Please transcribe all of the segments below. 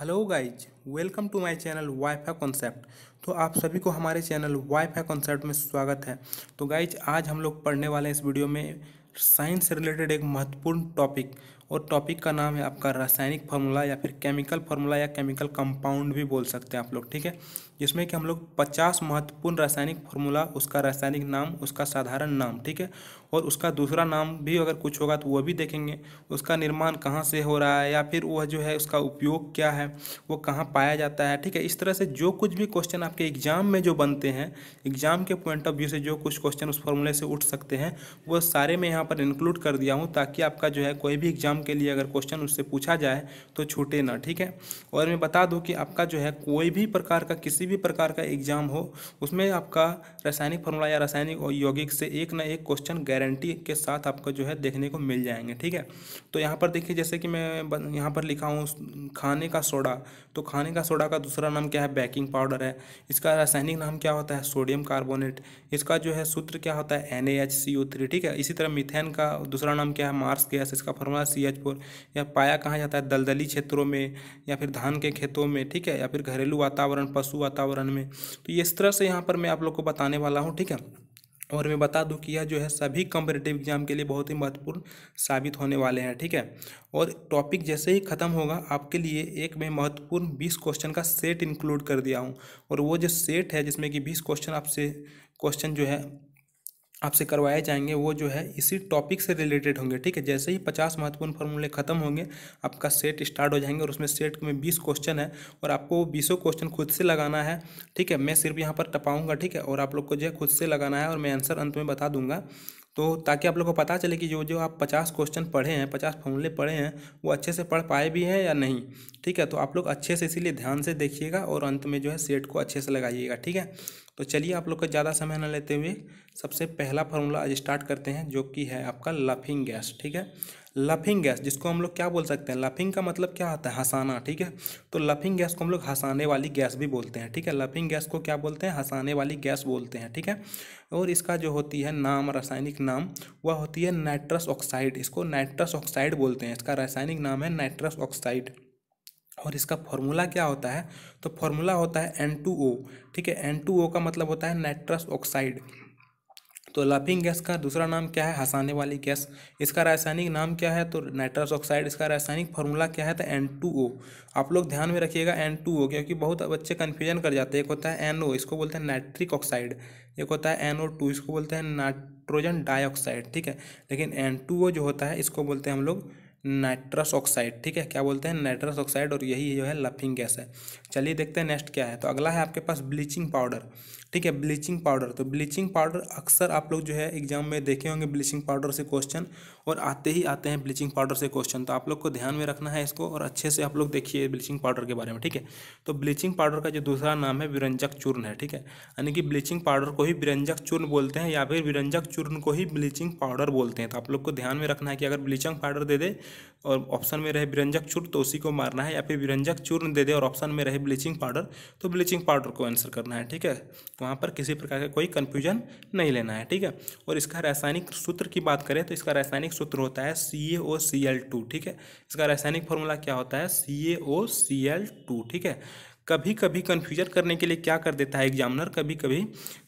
hello guys welcome to my channel WiFi concept तो आप सभी को हमारे चैनल वाईफाई कॉन्सेप्ट में स्वागत है तो गाइज आज हम लोग पढ़ने वाले इस वीडियो में साइंस से रिलेटेड एक महत्वपूर्ण टॉपिक और टॉपिक का नाम है आपका रासायनिक फार्मूला या फिर केमिकल फार्मूला या केमिकल कंपाउंड भी बोल सकते हैं आप लोग ठीक है जिसमें कि हम लोग 50 महत्वपूर्ण रासायनिक फार्मूला उसका रासायनिक नाम उसका साधारण नाम ठीक है और उसका दूसरा नाम भी अगर कुछ होगा तो वह भी देखेंगे उसका निर्माण कहाँ से हो रहा है या फिर वह जो है उसका उपयोग क्या है वो कहाँ पाया जाता है ठीक है इस तरह से जो कुछ भी क्वेश्चन आपके एग्ज़ाम में जो बनते हैं एग्ज़ाम के पॉइंट ऑफ व्यू से जो कुछ क्वेश्चन उस फॉर्मूले से उठ सकते हैं वो सारे मैं यहाँ पर इंक्लूड कर दिया हूँ ताकि आपका जो है कोई भी एग्ज़ाम के लिए अगर क्वेश्चन उससे पूछा जाए तो छूटे ना ठीक है और मैं बता दूँ कि आपका जो है कोई भी प्रकार का किसी भी प्रकार का एग्जाम हो उसमें आपका रासायनिक फॉर्मूला या रासायनिक और यौगिक से एक ना एक क्वेश्चन गारंटी के साथ आपको जो है देखने को मिल जाएंगे ठीक है तो यहाँ पर देखिए जैसे कि मैं यहाँ पर लिखा हूँ खाने का सोडा तो खाने का सोडा का दूसरा नाम क्या है बेकिंग पाउडर है इसका रासायनिक नाम क्या होता है सोडियम कार्बोनेट इसका जो है सूत्र क्या होता है एन ठीक है इसी तरह मिथेन का दूसरा नाम क्या है मार्स गैस इसका फॉर्मूला सी एच फोर या पाया कहाँ जाता है दलदली क्षेत्रों में या फिर धान के खेतों में ठीक है या फिर घरेलू वातावरण पशु वातावरण वातावरण में तो इस तरह से यहाँ पर मैं आप लोग को बताने वाला हूँ ठीक है और मैं बता दूं कि यह जो है सभी कम्पिटेटिव एग्जाम के लिए बहुत ही महत्वपूर्ण साबित होने वाले हैं ठीक है और टॉपिक जैसे ही ख़त्म होगा आपके लिए एक मैं महत्वपूर्ण बीस क्वेश्चन का सेट इंक्लूड कर दिया हूँ और वो जो सेट है जिसमें कि बीस क्वेश्चन आपसे क्वेश्चन जो है आपसे करवाए जाएंगे वो जो है इसी टॉपिक से रिलेटेड होंगे ठीक है जैसे ही पचास महत्वपूर्ण फॉर्मूले खत्म होंगे आपका सेट स्टार्ट हो जाएंगे और उसमें सेट में बीस क्वेश्चन है और आपको वो बीसों क्वेश्चन खुद से लगाना है ठीक है मैं सिर्फ यहाँ पर टपाऊँगा ठीक है और आप लोग को जो है खुद से लगाना है और मैं आंसर अंत में बता दूंगा तो ताकि आप लोग को पता चले कि जो जो आप पचास क्वेश्चन पढ़े हैं पचास फॉर्मूले पढ़े हैं वो अच्छे से पढ़ पाए भी हैं या नहीं ठीक है तो आप लोग अच्छे से इसीलिए ध्यान से देखिएगा और अंत में जो है सेट को अच्छे से लगाइएगा ठीक है तो चलिए आप लोग का ज़्यादा समय न लेते हुए सबसे पहला फार्मूला आज स्टार्ट करते हैं जो कि है आपका लफिंग गैस ठीक है लफिंग गैस जिसको हम लोग क्या बोल सकते हैं लफिंग का मतलब क्या होता है हंसाना ठीक है तो लफिंग गैस को हम लोग हंसाने वाली गैस भी बोलते हैं ठीक है लफिंग गैस को क्या बोलते हैं हंसाने वाली गैस बोलते हैं ठीक है और इसका जो होती है नाम रासायनिक नाम वह होती है नाइट्रस ऑक्साइड इसको नाइट्रस ऑक्साइड बोलते हैं इसका रासायनिक नाम है नाइट्रस ऑक्साइड और इसका फॉर्मूला क्या होता है तो फॉर्मूला होता है एन टू ओ ठीक है एन टू ओ का मतलब होता है नाइट्रस ऑक्साइड तो लाफिंग गैस का दूसरा नाम क्या है हंसाने वाली गैस इसका रासायनिक नाम क्या है तो नाइट्रस ऑक्साइड इसका रासायनिक फार्मूला क्या है तो एन टू ओ आप लोग ध्यान में रखिएगा एन टू ओ क्योंकि बहुत बच्चे कन्फ्यूजन कर जाते हैं एक होता है एन ओ इसको बोलते हैं नाइट्रिक ऑक्साइड एक होता है एन ओ टू इसको बोलते हैं नाइट्रोजन डाइऑक्साइड ठीक है लेकिन एन टू ओ जो होता है इसको बोलते हैं हम लोग नाइट्रस ऑक्साइड ठीक है क्या बोलते हैं नाइट्रस ऑक्साइड और यही जो है लफिंग गैस है चलिए देखते हैं नेक्स्ट क्या है तो अगला है आपके पास ब्लीचिंग पाउडर ठीक है ब्लीचिंग पाउडर तो ब्लीचिंग पाउडर अक्सर आप लोग जो है एग्जाम में देखे होंगे ब्लीचिंग पाउडर से क्वेश्चन और आते ही आते हैं ब्लीचिंग पाउडर से क्वेश्चन तो आप लोग को ध्यान में रखना है इसको और अच्छे से आप लोग देखिए ब्लीचिंग पाउडर के बारे में ठीक है तो ब्लीचिंग पाउडर का जो दूसरा नाम है विरंजक चूर्ण है ठीक है यानी कि ब्लीचिंग पाउडर को ही विरंजक चूर्ण बोलते हैं या फिर विरंजक चूर्ण को ही ब्लीचिंग पाउडर बोलते हैं तो आप लोग को ध्यान में रखना है कि अगर ब्लीचिंग पाउडर दे दे और ऑप्शन में रहे विरंजक चूर्ण तो उसी को मारना है या फिर विरंजक चूर्ण दे दे और ऑप्शन में रहे ब्लीचिंग पाउडर तो ब्लीचिंग पाउडर को आंसर करना है ठीक है तो वहाँ पर किसी प्रकार का कोई कन्फ्यूजन नहीं लेना है ठीक है और इसका रासायनिक सूत्र की बात करें तो इसका रासायनिक सूत्र होता है C A O C L to ठीक है इसका रासायनिक फॉर्मूला क्या होता है C A O C L to ठीक है कभी कभी कन्फ्यूजन करने के लिए क्या कर देता है एग्जामिनर कभी कभी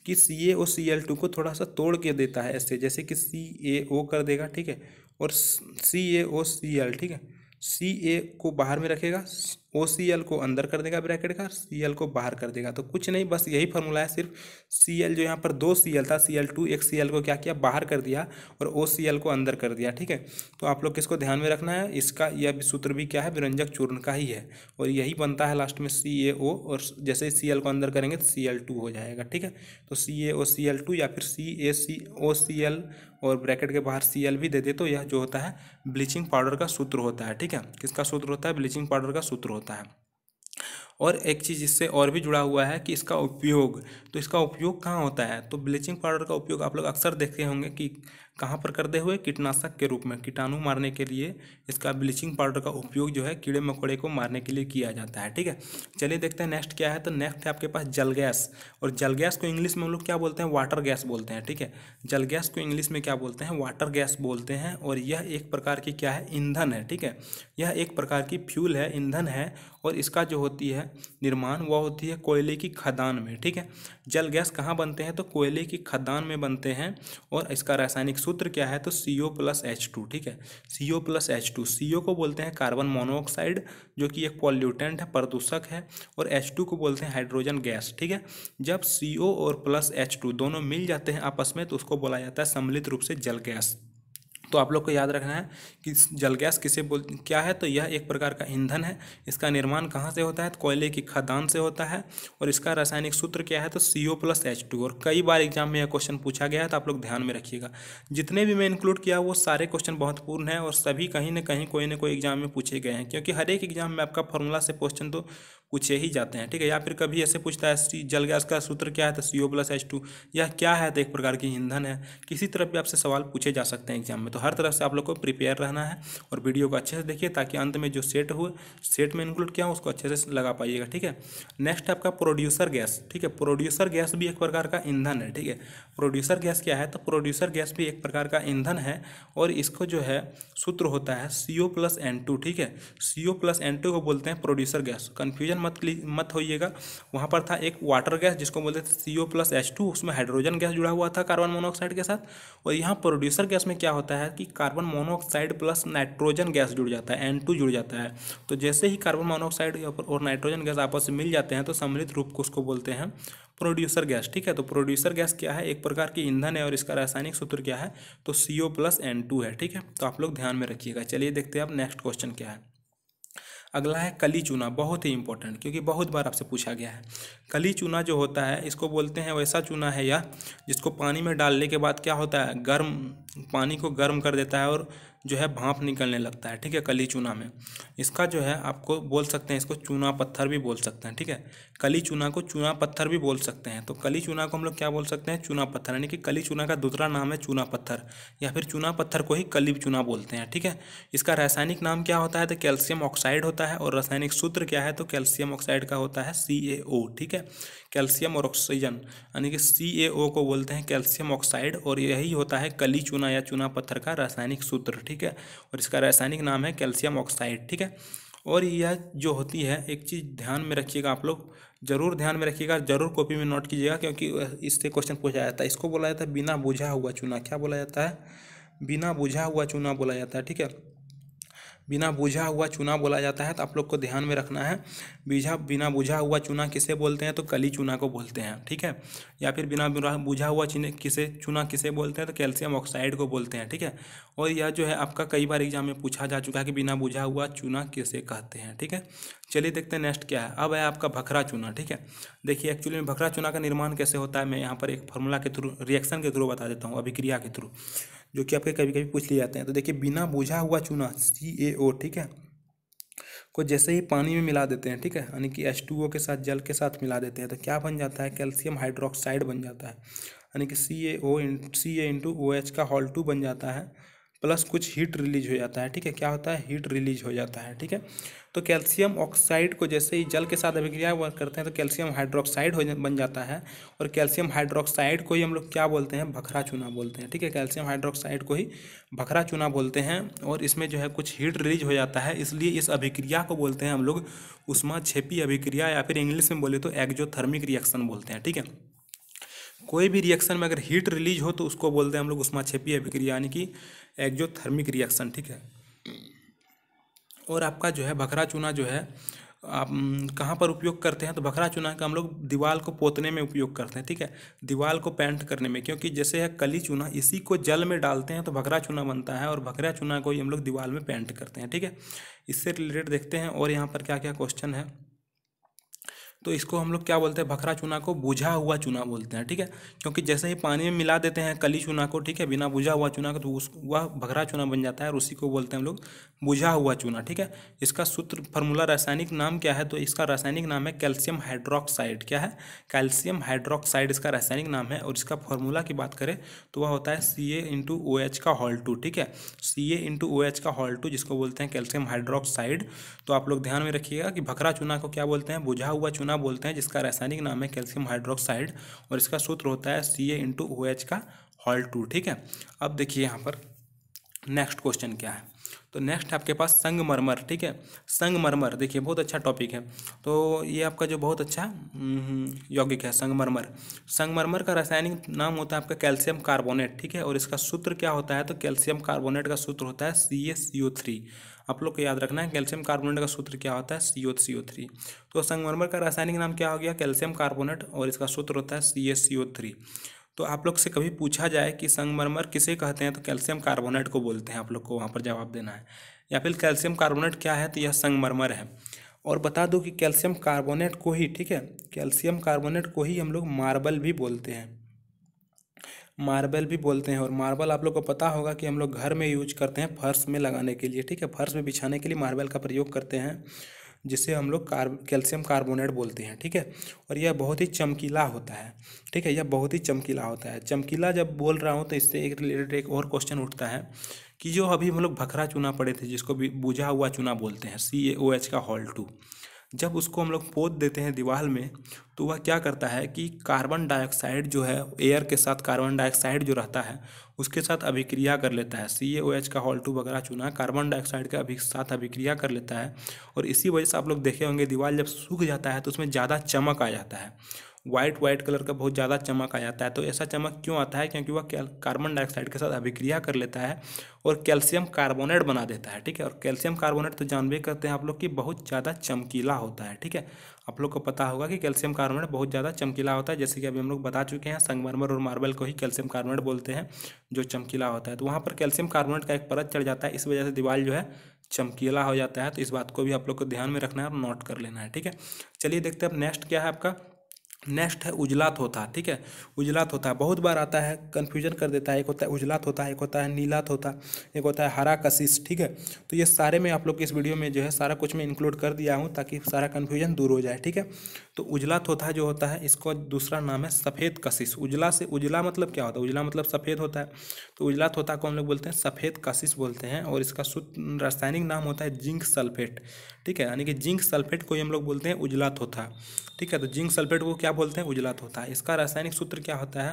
कि C A O C L to को थोड़ा सा तोड़ के देता है ऐसे जैसे कि सी ए ओ कर देगा ठीक है और सी ए ओ सी एल ठीक है सी ए को बाहर में रखेगा ओ सी एल को अंदर कर देगा ब्रैकेट का सी एल को बाहर कर देगा तो कुछ नहीं बस यही फॉर्मूला है सिर्फ सी एल जो यहाँ पर दो सी एल था सी एल टू एक सी एल को क्या किया बाहर कर दिया और ओ सी एल को अंदर कर दिया ठीक है तो आप लोग किसको ध्यान में रखना है इसका यह सूत्र भी क्या है व्यंजक चूर्ण का ही है और यही बनता है लास्ट में सी ए ओ और जैसे ही सी एल को अंदर करेंगे तो सी एल टू हो जाएगा ठीक है तो C A O C L two या फिर सी A C O C L और ब्रैकेट के बाहर सी एल भी दे दे तो यह जो होता है ब्लीचिंग पाउडर का सूत्र होता है ठीक है किसका सूत्र होता है ब्लीचिंग पाउडर का सूत्र होता है होता है और एक चीज़ इससे और भी जुड़ा हुआ है कि इसका उपयोग तो इसका उपयोग कहाँ होता है तो ब्लीचिंग पाउडर का उपयोग आप लोग अक्सर देखते होंगे कि कहाँ पर करते हुए कीटनाशक के रूप में कीटाणु मारने के लिए इसका ब्लीचिंग पाउडर का उपयोग जो है कीड़े मकोड़े को मारने के लिए किया जाता है ठीक है चलिए देखते हैं नेक्स्ट क्या है तो नेक्स्ट है आपके पास जल गैस और जल गैस को इंग्लिश में हम लोग क्या बोलते हैं वाटर गैस बोलते हैं ठीक है जल गैस को इंग्लिश में क्या बोलते हैं वाटर गैस बोलते हैं और यह एक प्रकार की क्या है ईंधन है ठीक है यह एक प्रकार की फ्यूल है ईंधन है और इसका जो होती है निर्माण वह होती है कोयले की खदान में ठीक है जल गैस कहाँ बनते हैं तो कोयले की खदान में बनते हैं और इसका रासायनिक सूत्र क्या है तो C O plus H two ठीक है C O plus H two C O को बोलते हैं कार्बन मोनोऑक्साइड जो कि एक पॉल्यूटेंट है प्रदूषक है और एच टू को बोलते हैं हाइड्रोजन गैस ठीक है जब सी ओ और प्लस एच टू दोनों मिल जाते हैं आपस में तो उसको बोला जाता है सम्मिलित रूप से जल गैस तो आप लोग को याद रखना है कि जल गैस किसे बोल क्या है तो यह एक प्रकार का ईंधन है इसका निर्माण कहाँ से होता है तो कोयले की खदान से होता है और इसका रासायनिक सूत्र क्या है तो C O plus H two और कई बार एग्जाम में यह क्वेश्चन पूछा गया है तो आप लोग ध्यान में रखिएगा जितने भी मैं इंक्लूड किया वो सारे क्वेश्चन महत्वपूर्ण है और सभी कहीं ना कहीं कोई ना कोई एग्जाम में पूछे गए हैं क्योंकि हर एक एग्जाम में आपका फॉर्मूला से क्वेश्चन तो पूछे ही जाते हैं ठीक है या फिर कभी ऐसे पूछता है जल गैस का सूत्र क्या है तो C O plus H two या क्या है तो एक प्रकार की ईंधन है किसी तरह भी आपसे सवाल पूछे जा सकते हैं एग्जाम में तो हर तरफ से आप लोग को प्रिपेयर रहना है और वीडियो को अच्छे से देखिए ताकि अंत में जो सेट हुए सेट में इंक्लूड किया उसको अच्छे से लगा पाइएगा ठीक है नेक्स्ट आपका प्रोड्यूसर गैस ठीक है प्रोड्यूसर गैस भी एक प्रकार का ईंधन है ठीक है प्रोड्यूसर गैस क्या है तो प्रोड्यूसर गैस भी एक प्रकार का ईंधन है और इसको जो है सूत्र होता है C O plus N two ठीक है C O plus N two को बोलते हैं प्रोड्यूसर गैस कन्फ्यूजन मत मत होइएगा वहाँ पर था एक वाटर गैस जिसको बोलते थे C O plus H two उसमें हाइड्रोजन गैस जुड़ा हुआ था कार्बन मोनोऑक्साइड के साथ और यहाँ प्रोड्यूसर गैस में क्या होता है कि carbon monoxide plus nitrogen gas जुड़ जाता है एन टू जुड़ जाता है तो जैसे ही कार्बन मोनोऑक्साइड और नाइट्रोजन गैस आपस में मिल जाते हैं तो सम्मिलित रूप को उसको बोलते हैं प्रोड्यूसर गैस ठीक है तो प्रोड्यूसर गैस क्या है एक प्रकार की ईंधन है और इसका रासायनिक सूत्र क्या है तो C O plus N two है ठीक है तो आप लोग ध्यान में रखिएगा चलिए देखते हैं आप नेक्स्ट क्वेश्चन क्या है अगला है कली चूना बहुत ही इंपॉर्टेंट क्योंकि बहुत बार आपसे पूछा गया है कली चूना जो होता है इसको बोलते हैं वैसा चूना है या जिसको पानी में डालने के बाद क्या होता है गर्म पानी को गर्म कर देता है और जो है भाप निकलने लगता है ठीक है कली चूना में इसका जो है आपको बोल सकते हैं इसको चूना पत्थर भी बोल सकते हैं ठीक है कली चूना को चूना पत्थर भी बोल सकते हैं तो कली चूना को हम लोग क्या बोल सकते हैं चूना पत्थर यानी कि कली चूना का दूसरा नाम है चूना पत्थर या फिर चूना पत्थर को ही कली चूना बोलते हैं ठीक है इसका रासायनिक नाम क्या होता है तो कैल्शियम ऑक्साइड होता है और रासायनिक सूत्र क्या है तो कैल्शियम ऑक्साइड का होता है सी ठीक है कैल्शियम और ऑक्सीजन यानी कि सी ए ओ को बोलते हैं कैल्शियम ऑक्साइड और यही होता है कली चूना या चूना पत्थर का रासायनिक सूत्र ठीक है और इसका रासायनिक नाम है कैल्शियम ऑक्साइड ठीक है और यह जो होती है एक चीज़ ध्यान में रखिएगा आप लोग जरूर ध्यान में रखिएगा जरूर कॉपी में नोट कीजिएगा क्योंकि इससे क्वेश्चन पूछा जाता है इसको बोला जाता है बिना बुझा हुआ चूना क्या बोला जाता है बिना बुझा हुआ चूना बोला जाता है ठीक है बिना बुझा हुआ चूना बोला जाता है तो आप लोग को ध्यान में रखना है बीझा बिना बुझा हुआ चूना किसे बोलते हैं तो कली चूना को बोलते हैं ठीक है या फिर बिना बुझा हुआ चीने किसे चूना किसे बोलते हैं तो कैल्शियम ऑक्साइड को बोलते हैं ठीक है और यह जो है आपका कई बार एग्जाम में पूछा जा चुका है कि बिना बुझा हुआ चूना किसे कहते हैं ठीक है चलिए देखते हैं नेक्स्ट क्या है अब है आपका भखरा चूना ठीक है देखिए एक्चुअली में भखरा चूना का निर्माण कैसे होता है मैं यहाँ पर एक फॉर्मूला के थ्रू रिएक्शन के थ्रू बता देता हूँ अभिक्रिया के थ्रू जो कि आपके कभी कभी पूछ लिए जाते हैं तो देखिए बिना बुझा हुआ चूना सी ए ओ ठीक है को जैसे ही पानी में मिला देते हैं ठीक है यानी कि एच टू ओ के साथ जल के साथ मिला देते हैं तो क्या बन जाता है कैल्शियम हाइड्रोक्साइड बन जाता है यानी कि C A O in C A into O H का हॉल टू बन जाता है प्लस कुछ हीट रिलीज हो जाता है ठीक है क्या होता है हीट रिलीज हो जाता है ठीक है तो कैल्शियम ऑक्साइड को जैसे ही जल के साथ अभिक्रिया करते हैं तो कैल्शियम हाइड्रोक्साइड हो जा, बन जाता है और कैल्शियम हाइड्रोक्साइड को ही हम लोग क्या बोलते हैं भखरा चूना बोलते हैं ठीक है कैल्शियम हाइड्रोक्साइड को ही भखरा चूना बोलते हैं और इसमें जो है कुछ हीट रिलीज हो जाता है इसलिए इस अभिक्रिया को बोलते हैं हम लोग उष्मा छेपी अभिक्रिया या फिर इंग्लिश में बोले तो एक्जोथर्मिक रिएक्शन बोलते हैं ठीक है कोई भी रिएक्शन में अगर हीट रिलीज हो तो उसको बोलते हैं हम लोग उष्मा छेपी अभिक्रिया यानी कि एक्जोथर्मिक रिएक्शन ठीक है और आपका जो है भखरा चूना जो है आप कहाँ पर उपयोग करते हैं तो भखरा चूना का हम लोग दीवार को पोतने में उपयोग करते हैं ठीक है दीवाल को पेंट करने में क्योंकि जैसे है कली चूना इसी को जल में डालते हैं तो भखरा चूना बनता है और भखरा चूना को ही हम लोग दीवाल में पेंट करते हैं ठीक है इससे रिलेटेड देखते हैं और यहाँ पर क्या क्या क्वेश्चन है तो इसको हम लोग क्या बोलते हैं भखरा चूना को बुझा हुआ चूना बोलते हैं ठीक है क्योंकि जैसे ही पानी में मिला देते हैं कली चूना को ठीक है बिना बुझा हुआ चूना को तो उस वह भखरा चूना बन जाता है और उसी को बोलते हैं हम लोग बुझा हुआ चूना ठीक है इसका सूत्र फार्मूला रासायनिक नाम क्या है तो इसका रासायनिक नाम है कैल्शियम हाइड्रोक्साइड क्या है कैल्शियम हाइड्रोक्साइड इसका रासायनिक नाम है और इसका फार्मूला की बात करें तो वह होता है C A into O H का हॉल टू ठीक है C A into O H का हॉल टू जिसको बोलते हैं कैल्शियम हाइड्रोक्साइड तो आप लोग ध्यान में रखिएगा कि भखरा चूना को क्या बोलते हैं बुझा हुआ चूना चूना बोलते हैं जिसका रासायनिक नाम है कैल्शियम हाइड्रोक्साइड और इसका सूत्र होता है C A into O H का हॉल टू ठीक है अब देखिए यहाँ पर नेक्स्ट क्वेश्चन क्या है तो नेक्स्ट आपके पास संगमरमर ठीक है संगमरमर देखिए बहुत अच्छा टॉपिक है तो ये आपका जो बहुत अच्छा हम्म, यौगिक है संगमरमर संगमरमर का रासायनिक नाम होता है आपका कैल्शियम कार्बोनेट ठीक है और इसका सूत्र क्या होता है तो कैल्शियम कार्बोनेट का सूत्र होता है C S C O three आप लोग को याद रखना है कैल्शियम कार्बोनेट का सूत्र क्या होता है सी ओ सी ओ थ्री तो संगमरमर का रासायनिक नाम क्या हो गया कैल्शियम कार्बोनेट और इसका सूत्र होता है C S C O three तो आप लोग से कभी पूछा जाए कि संगमरमर किसे कहते हैं तो कैल्शियम कार्बोनेट को बोलते हैं आप लोग को वहाँ पर जवाब देना है या फिर कैल्शियम कार्बोनेट क्या है तो यह संगमरमर है और बता दूँ कि कैल्शियम कार्बोनेट को ही ठीक है कैल्शियम कार्बोनेट को ही हम लोग मार्बल भी बोलते हैं मार्बल भी बोलते हैं और मार्बल आप लोग को पता होगा कि हम लोग घर में यूज करते हैं फर्श में लगाने के लिए ठीक है फर्श में बिछाने के लिए मार्बल का प्रयोग करते हैं जिसे हम लोग कार्ब कैल्शियम कार्बोनेट बोलते हैं ठीक है और यह बहुत ही चमकीला होता है ठीक है यह बहुत ही चमकीला होता है चमकीला जब बोल रहा हूँ तो इससे एक रिलेटेड एक और क्वेश्चन उठता है कि जो अभी हम लोग भखरा चूना पड़े थे जिसको बुझा हुआ चूना बोलते हैं सी ए ओ एच का हॉल टू जब उसको हम लोग पोत देते हैं दीवार में तो वह क्या करता है कि कार्बन डाइऑक्साइड जो है एयर के साथ कार्बन डाइऑक्साइड जो रहता है उसके साथ अभिक्रिया कर लेता है सी का हॉल टू वगैरह चूना कार्बन डाइऑक्साइड के अभी साथ अभिक्रिया कर लेता है और इसी वजह से आप लोग देखे होंगे दीवार जब सूख जाता है तो उसमें ज़्यादा चमक आ जाता है व्हाइट व्हाइट कलर का बहुत ज़्यादा चमक आ जाता है तो ऐसा चमक क्यों आता है क्योंकि वह कार्बन डाइऑक्साइड के साथ अभिक्रिया कर लेता है और कैल्शियम कार्बोनेट बना देता है ठीक है और कैल्शियम कार्बोनेट तो जानवे करते हैं आप लोग कि बहुत ज़्यादा चमकीला होता है ठीक है आप लोग को पता होगा कि कैल्शियम कार्बोनेट बहुत ज़्यादा चमकीला होता है जैसे कि अभी हम लोग बता चुके हैं संगमरमर और मार्बल को ही कैल्शियम कार्बोनेट बोलते हैं जो चमकीला होता है तो वहाँ पर कैल्शियम कार्बोनेट का एक परत चढ़ जाता है इस वजह से दीवार जो है चमकीला हो जाता है तो इस बात को भी आप लोग को ध्यान में रखना है और नोट कर लेना है ठीक है चलिए देखते हैं अब नेक्स्ट क्या है आपका नेक्स्ट है उजला तोता ठीक है उजला तोता बहुत बार आता है कन्फ्यूजन कर देता है एक होता है उजला तोता एक होता है नीला तोता एक होता है हरा कशिश ठीक है तो ये सारे में आप लोग की इस वीडियो में जो है सारा कुछ मैं इंक्लूड कर दिया हूँ ताकि सारा कन्फ्यूजन दूर हो जाए ठीक है तो उजला तोता जो होता है इसका दूसरा नाम है सफ़ेद कशिश उजला से उजला मतलब क्या होता है उजला मतलब सफ़ेद होता है तो उजला तोता को हम लोग बोलते हैं सफ़ेद कशिश बोलते हैं और इसका शुद्ध रासायनिक नाम होता है जिंक सल्फेट ठीक है यानी कि जिंक सल्फेट को हम लोग बोलते हैं उजला तोता ठीक है तो जिंक सल्फेट को क्या क्या बोलते हैं उजलात होता है इसका रासायनिक सूत्र क्या होता है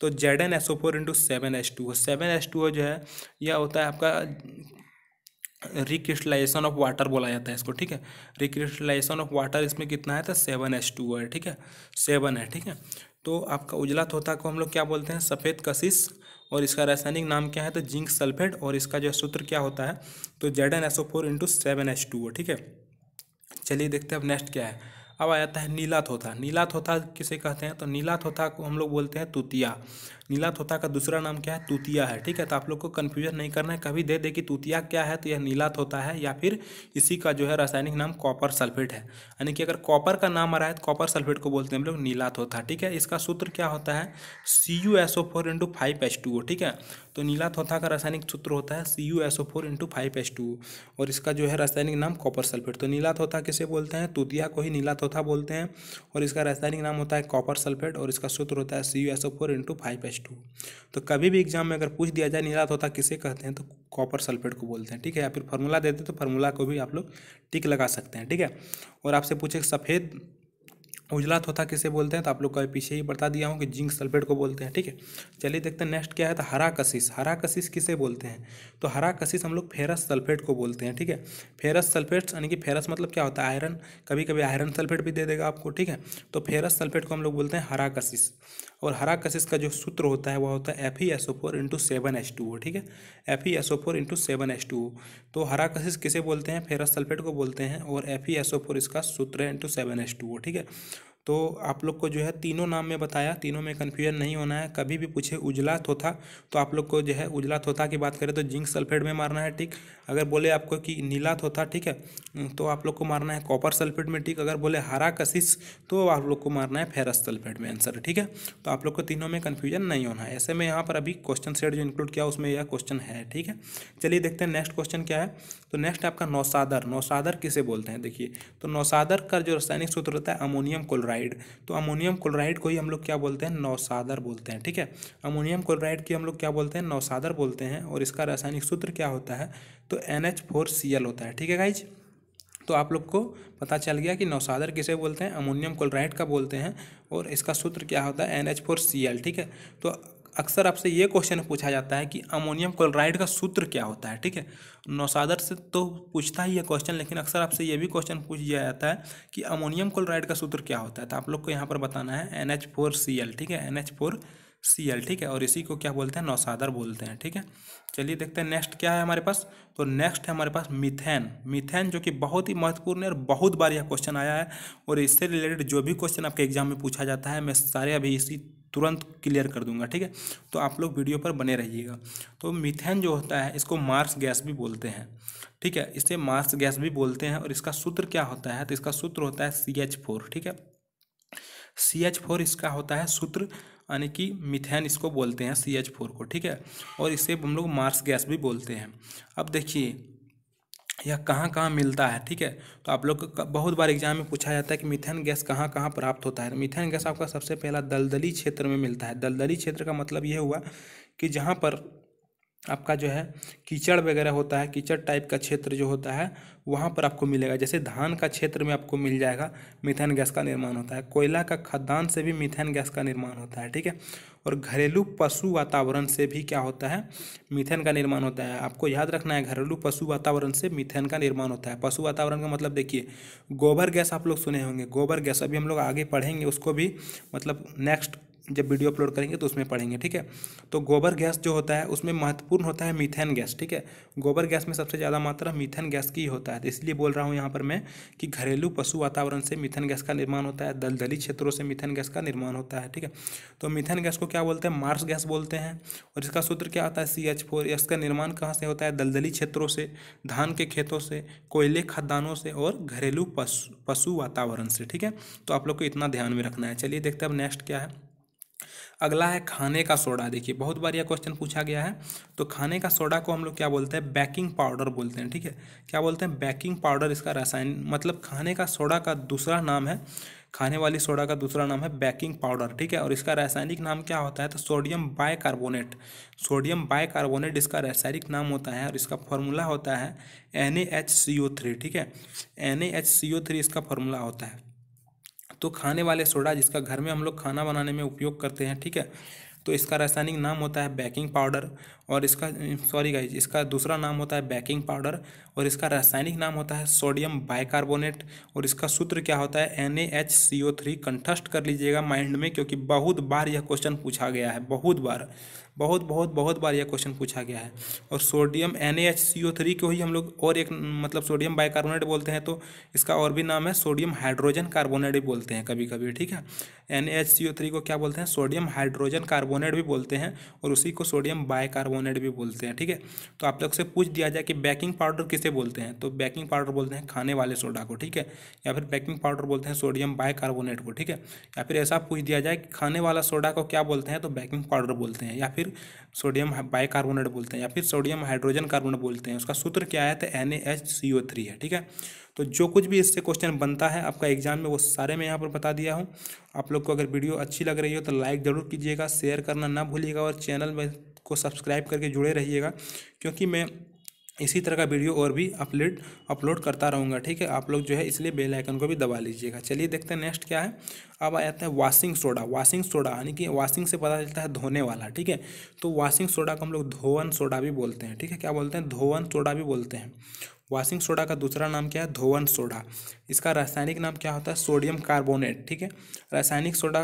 तो Z N S O four into seven S two seven S two जो है यह होता है आपका रिक्रिस्टलाइजेशन ऑफ वाटर बोला जाता है इसको ठीक है रिक्रिस्टलाइजेशन ऑफ वाटर इसमें कितना है तो सेवन एस टू है ठीक है सेवन है ठीक है तो आपका उजला तोता को हम लोग क्या बोलते हैं सफ़ेद कशिश और इसका रासायनिक नाम क्या है तो जिंक सल्फेट और इसका जो सूत्र क्या होता है तो Z N S O four into seven S two ठीक है चलिए देखते हैं अब नेक्स्ट क्या है अब आ जाता है नीला थोथा नीला थोथा किसे कहते हैं तो नीला थोथा को हम लोग बोलते हैं तूतिया नीला थोथा का दूसरा नाम क्या है तूतिया है ठीक है तो आप लोग को कन्फ्यूजन नहीं करना है कभी दे दे कि तूतिया क्या है तो यह नीला थोथा है या फिर इसी का जो है रासायनिक नाम कॉपर सल्फेट है यानी कि अगर कॉपर का नाम आ रहा है तो कॉपर सल्फेट को बोलते हैं हम लोग नीला थोथा ठीक है इसका सूत्र क्या होता है C U S O four into five H two O ठीक है तो नीला थोथा का रासायनिक सूत्र होता है C U S O four into five S two और इसका जो है रासायनिक नाम कॉपर सल्फेट तो नीला थोथा किसे बोलते हैं तुतिया को ही नीला थोथा बोलते हैं और इसका रासायनिक नाम होता है कॉपर सल्फेट और इसका सूत्र होता है C U S O four into five S two तो कभी भी एग्जाम में अगर पूछ दिया जाए नीला थोथा किसे कहते हैं तो कॉपर सल्फेट को बोलते हैं ठीक है या फिर फार्मूला देते तो फार्मूला को भी आप लोग टिक लगा सकते हैं ठीक है और आपसे पूछे सफ़ेद उजला थोथा किसे बोलते हैं तो आप लोग का पीछे ही बता दिया हूँ कि जिंक सल्फेट को बोलते हैं ठीक है चलिए देखते हैं नेक्स्ट क्या है तो हरा कशिश हरा कशिश किसे बोलते हैं तो हरा कशिश हम लोग फेरस सल्फेट को बोलते हैं ठीक है फेरस सल्फेट यानी कि फेरस मतलब क्या होता है आयरन कभी कभी आयरन सल्फेट भी दे देगा आपको ठीक है तो फेरस सल्फेट को हम लोग बोलते हैं हरा कशिश और हरा कशिश का जो सूत्र होता है वह होता है F E S O four into seven H two O ठीक है F E S O four into seven H two O तो हरा कशिश किसे बोलते हैं फेरस सल्फेट को बोलते हैं और F E S O four इसका सूत्र है into seven H two O ठीक है तो आप लोग को जो है तीनों नाम में बताया तीनों में कन्फ्यूजन नहीं होना है कभी भी पूछे उजला थोथा तो आप लोग को जो है उजला थोथा की बात करें तो जिंक सल्फेट में मारना है ठीक अगर बोले आपको कि नीला थोथा ठीक है तो आप लोग को मारना है कॉपर सल्फेट में ठीक अगर बोले हरा कशिश तो आप लोग को मारना है फेरस सल्फेट में आंसर ठीक है तो आप लोग को तीनों में कन्फ्यूजन नहीं होना है ऐसे में यहाँ पर अभी क्वेश्चन सेट जो इंक्लूड किया उसमें यह क्वेश्चन है ठीक है चलिए देखते हैं नेक्स्ट क्वेश्चन क्या है तो नेक्स्ट आपका नौसादर नौसादर किसे बोलते हैं देखिए तो नौसादर का जो रासायनिक सूत्र होता है अमोनियम क्लोराइड क्लोराइड तो अमोनियम क्लोराइड को ही हम लोग क्या बोलते हैं नौसादर बोलते हैं ठीक है अमोनियम क्लोराइड की हम लोग क्या बोलते हैं नौसादर बोलते हैं और इसका रासायनिक सूत्र क्या होता है तो एन होता है ठीक है गाइज तो आप लोग को पता चल गया कि नौसादर किसे बोलते हैं अमोनियम क्लोराइड का बोलते हैं और इसका सूत्र क्या होता है एन ठीक है तो अक्सर आपसे ये क्वेश्चन पूछा जाता है कि अमोनियम क्लोराइड का सूत्र क्या होता है ठीक है नौसादर से तो पूछता ही है क्वेश्चन लेकिन अक्सर आपसे ये भी क्वेश्चन पूछ दिया जाता है कि अमोनियम क्लोराइड का सूत्र क्या होता है तो आप लोग को यहाँ पर बताना है एन फोर सी एल ठीक है एन फोर सी एल ठीक है और इसी को क्या बोलते हैं नौसादर बोलते हैं ठीक है चलिए देखते हैं नेक्स्ट क्या है हमारे पास तो नेक्स्ट है हमारे पास मिथेन मिथेन जो कि बहुत ही महत्वपूर्ण है और बहुत बार यह क्वेश्चन आया है और इससे रिलेटेड जो भी क्वेश्चन आपके एग्जाम में पूछा जाता है मैं सारे अभी इसी तुरंत क्लियर कर दूंगा ठीक है तो आप लोग वीडियो पर बने रहिएगा तो मिथेन जो होता है इसको मार्स गैस भी बोलते हैं ठीक है इसे मार्स गैस भी बोलते हैं और इसका सूत्र क्या होता है तो इसका सूत्र होता है सी ठीक है सी इसका होता है सूत्र यानी कि मिथेन इसको बोलते हैं सी एच फोर को ठीक है और इसे हम लोग मार्स गैस भी बोलते हैं अब देखिए यह कहाँ कहाँ मिलता है ठीक है तो आप लोग का बहुत बार एग्जाम में पूछा जाता है कि मिथेन गैस कहाँ कहाँ प्राप्त होता है मिथेन गैस आपका सबसे पहला दलदली क्षेत्र में मिलता है दलदली क्षेत्र का मतलब यह हुआ कि जहाँ पर आपका जो है कीचड़ वगैरह होता है कीचड़ टाइप का क्षेत्र जो होता है वहाँ पर आपको मिलेगा जैसे धान का क्षेत्र में आपको मिल जाएगा मिथेन गैस का निर्माण होता है कोयला का खदान से भी मिथेन गैस का निर्माण होता है ठीक है और घरेलू पशु वातावरण से भी क्या होता है मिथेन का निर्माण होता है आपको याद रखना है घरेलू पशु वातावरण से मिथेन का निर्माण होता है पशु वातावरण का मतलब देखिए गोबर गैस आप लोग सुने होंगे गोबर गैस अभी हम लोग आगे पढ़ेंगे उसको भी मतलब नेक्स्ट जब वीडियो अपलोड करेंगे तो उसमें पढ़ेंगे ठीक है तो गोबर गैस जो होता है उसमें महत्वपूर्ण होता है मीथेन गैस ठीक है गोबर गैस में सबसे ज़्यादा मात्रा मीथेन गैस की होता है तो इसलिए बोल रहा हूँ यहाँ पर मैं कि घरेलू पशु वातावरण से मीथेन गैस का निर्माण होता है दलदली क्षेत्रों से मीथेन गैस का निर्माण होता है ठीक है तो मीथेन गैस को क्या बोलते हैं मार्स गैस बोलते हैं और इसका सूत्र क्या आता है सी एच फोर इसका निर्माण कहाँ से होता है दलदली क्षेत्रों से धान के खेतों से कोयले खदानों से और घरेलू पशु पशु वातावरण से ठीक है तो आप लोग को इतना ध्यान में रखना है चलिए देखते हैं अब नेक्स्ट क्या है अगला है खाने का सोडा देखिए बहुत बार यह क्वेश्चन पूछा गया है तो खाने का सोडा को हम लोग क्या बोलते हैं बैकिंग पाउडर बोलते हैं ठीक है क्या बोलते हैं बैकिंग पाउडर इसका रसायन मतलब खाने का सोडा का दूसरा नाम है खाने वाली सोडा का दूसरा नाम है बैकिंग पाउडर ठीक है और इसका रासायनिक नाम क्या होता है तो सोडियम बाइकार्बोनेट सोडियम बाइकार्बोनेट इसका रासायनिक नाम होता है और इसका फॉर्मूला होता है एन ठीक है एन इसका फॉर्मूला होता है तो खाने वाले सोडा जिसका घर में हम लोग खाना बनाने में उपयोग करते हैं ठीक है तो इसका रासायनिक नाम होता है बेकिंग पाउडर और इसका सॉरी गाइज इसका दूसरा नाम होता है बेकिंग पाउडर और इसका रासायनिक नाम होता है सोडियम बाइकार्बोनेट और इसका सूत्र क्या होता है N H C O three कंठस्ट कर लीजिएगा माइंड में क्योंकि बहुत बार यह क्वेश्चन पूछा गया है बहुत बार बहुत बहुत बहुत बार यह क्वेश्चन पूछा गया है और सोडियम एन को ही हम लोग और एक मतलब सोडियम बाइकार्बोनेट बोलते हैं तो इसका और भी नाम है सोडियम हाइड्रोजन कार्बोनेट भी बोलते हैं कभी कभी ठीक है एन को क्या बोलते हैं सोडियम हाइड्रोजन कार्बोनेट भी बोलते हैं और उसी को सोडियम बाइकार्बोनेट भी बोलते हैं ठीक है तो आप लोग से पूछ दिया जाए कि बेकिंग पाउडर किसे बोलते हैं तो बेकिंग पाउडर बोलते हैं खाने वाले सोडा को ठीक है या फिर बेकिंग पाउडर बोलते हैं सोडियम बाइकार्बोनेट को ठीक है या फिर ऐसा पूछ दिया जाए कि खाने वाला सोडा को क्या बोलते हैं तो बेकिंग पाउडर बोलते हैं या फिर फिर सोडियम बाइकार्बोनेट बोलते हैं या फिर सोडियम हाइड्रोजन कार्बोनेट बोलते हैं उसका सूत्र क्या है तो एन है ठीक है तो जो कुछ भी इससे क्वेश्चन बनता है आपका एग्जाम में वो सारे मैं यहाँ पर बता दिया हूँ आप लोग को अगर वीडियो अच्छी लग रही हो तो लाइक ज़रूर कीजिएगा शेयर करना ना भूलिएगा और चैनल में को सब्सक्राइब करके जुड़े रहिएगा क्योंकि मैं इसी तरह का वीडियो और भी अपलोड अपलोड करता रहूँगा ठीक है आप लोग जो है इसलिए बेल आइकन को भी दबा लीजिएगा चलिए देखते हैं नेक्स्ट क्या है अब आ जाता है वाशिंग सोडा वाशिंग सोडा यानी कि वाशिंग से पता चलता है धोने वाला ठीक है तो वाशिंग सोडा को हम लोग धोवन सोडा भी बोलते हैं ठीक है क्या बोलते हैं धोवन सोडा भी बोलते हैं वाशिंग सोडा का दूसरा नाम क्या है धोवन सोडा इसका रासायनिक नाम क्या होता है सोडियम कार्बोनेट ठीक है रासायनिक सोडा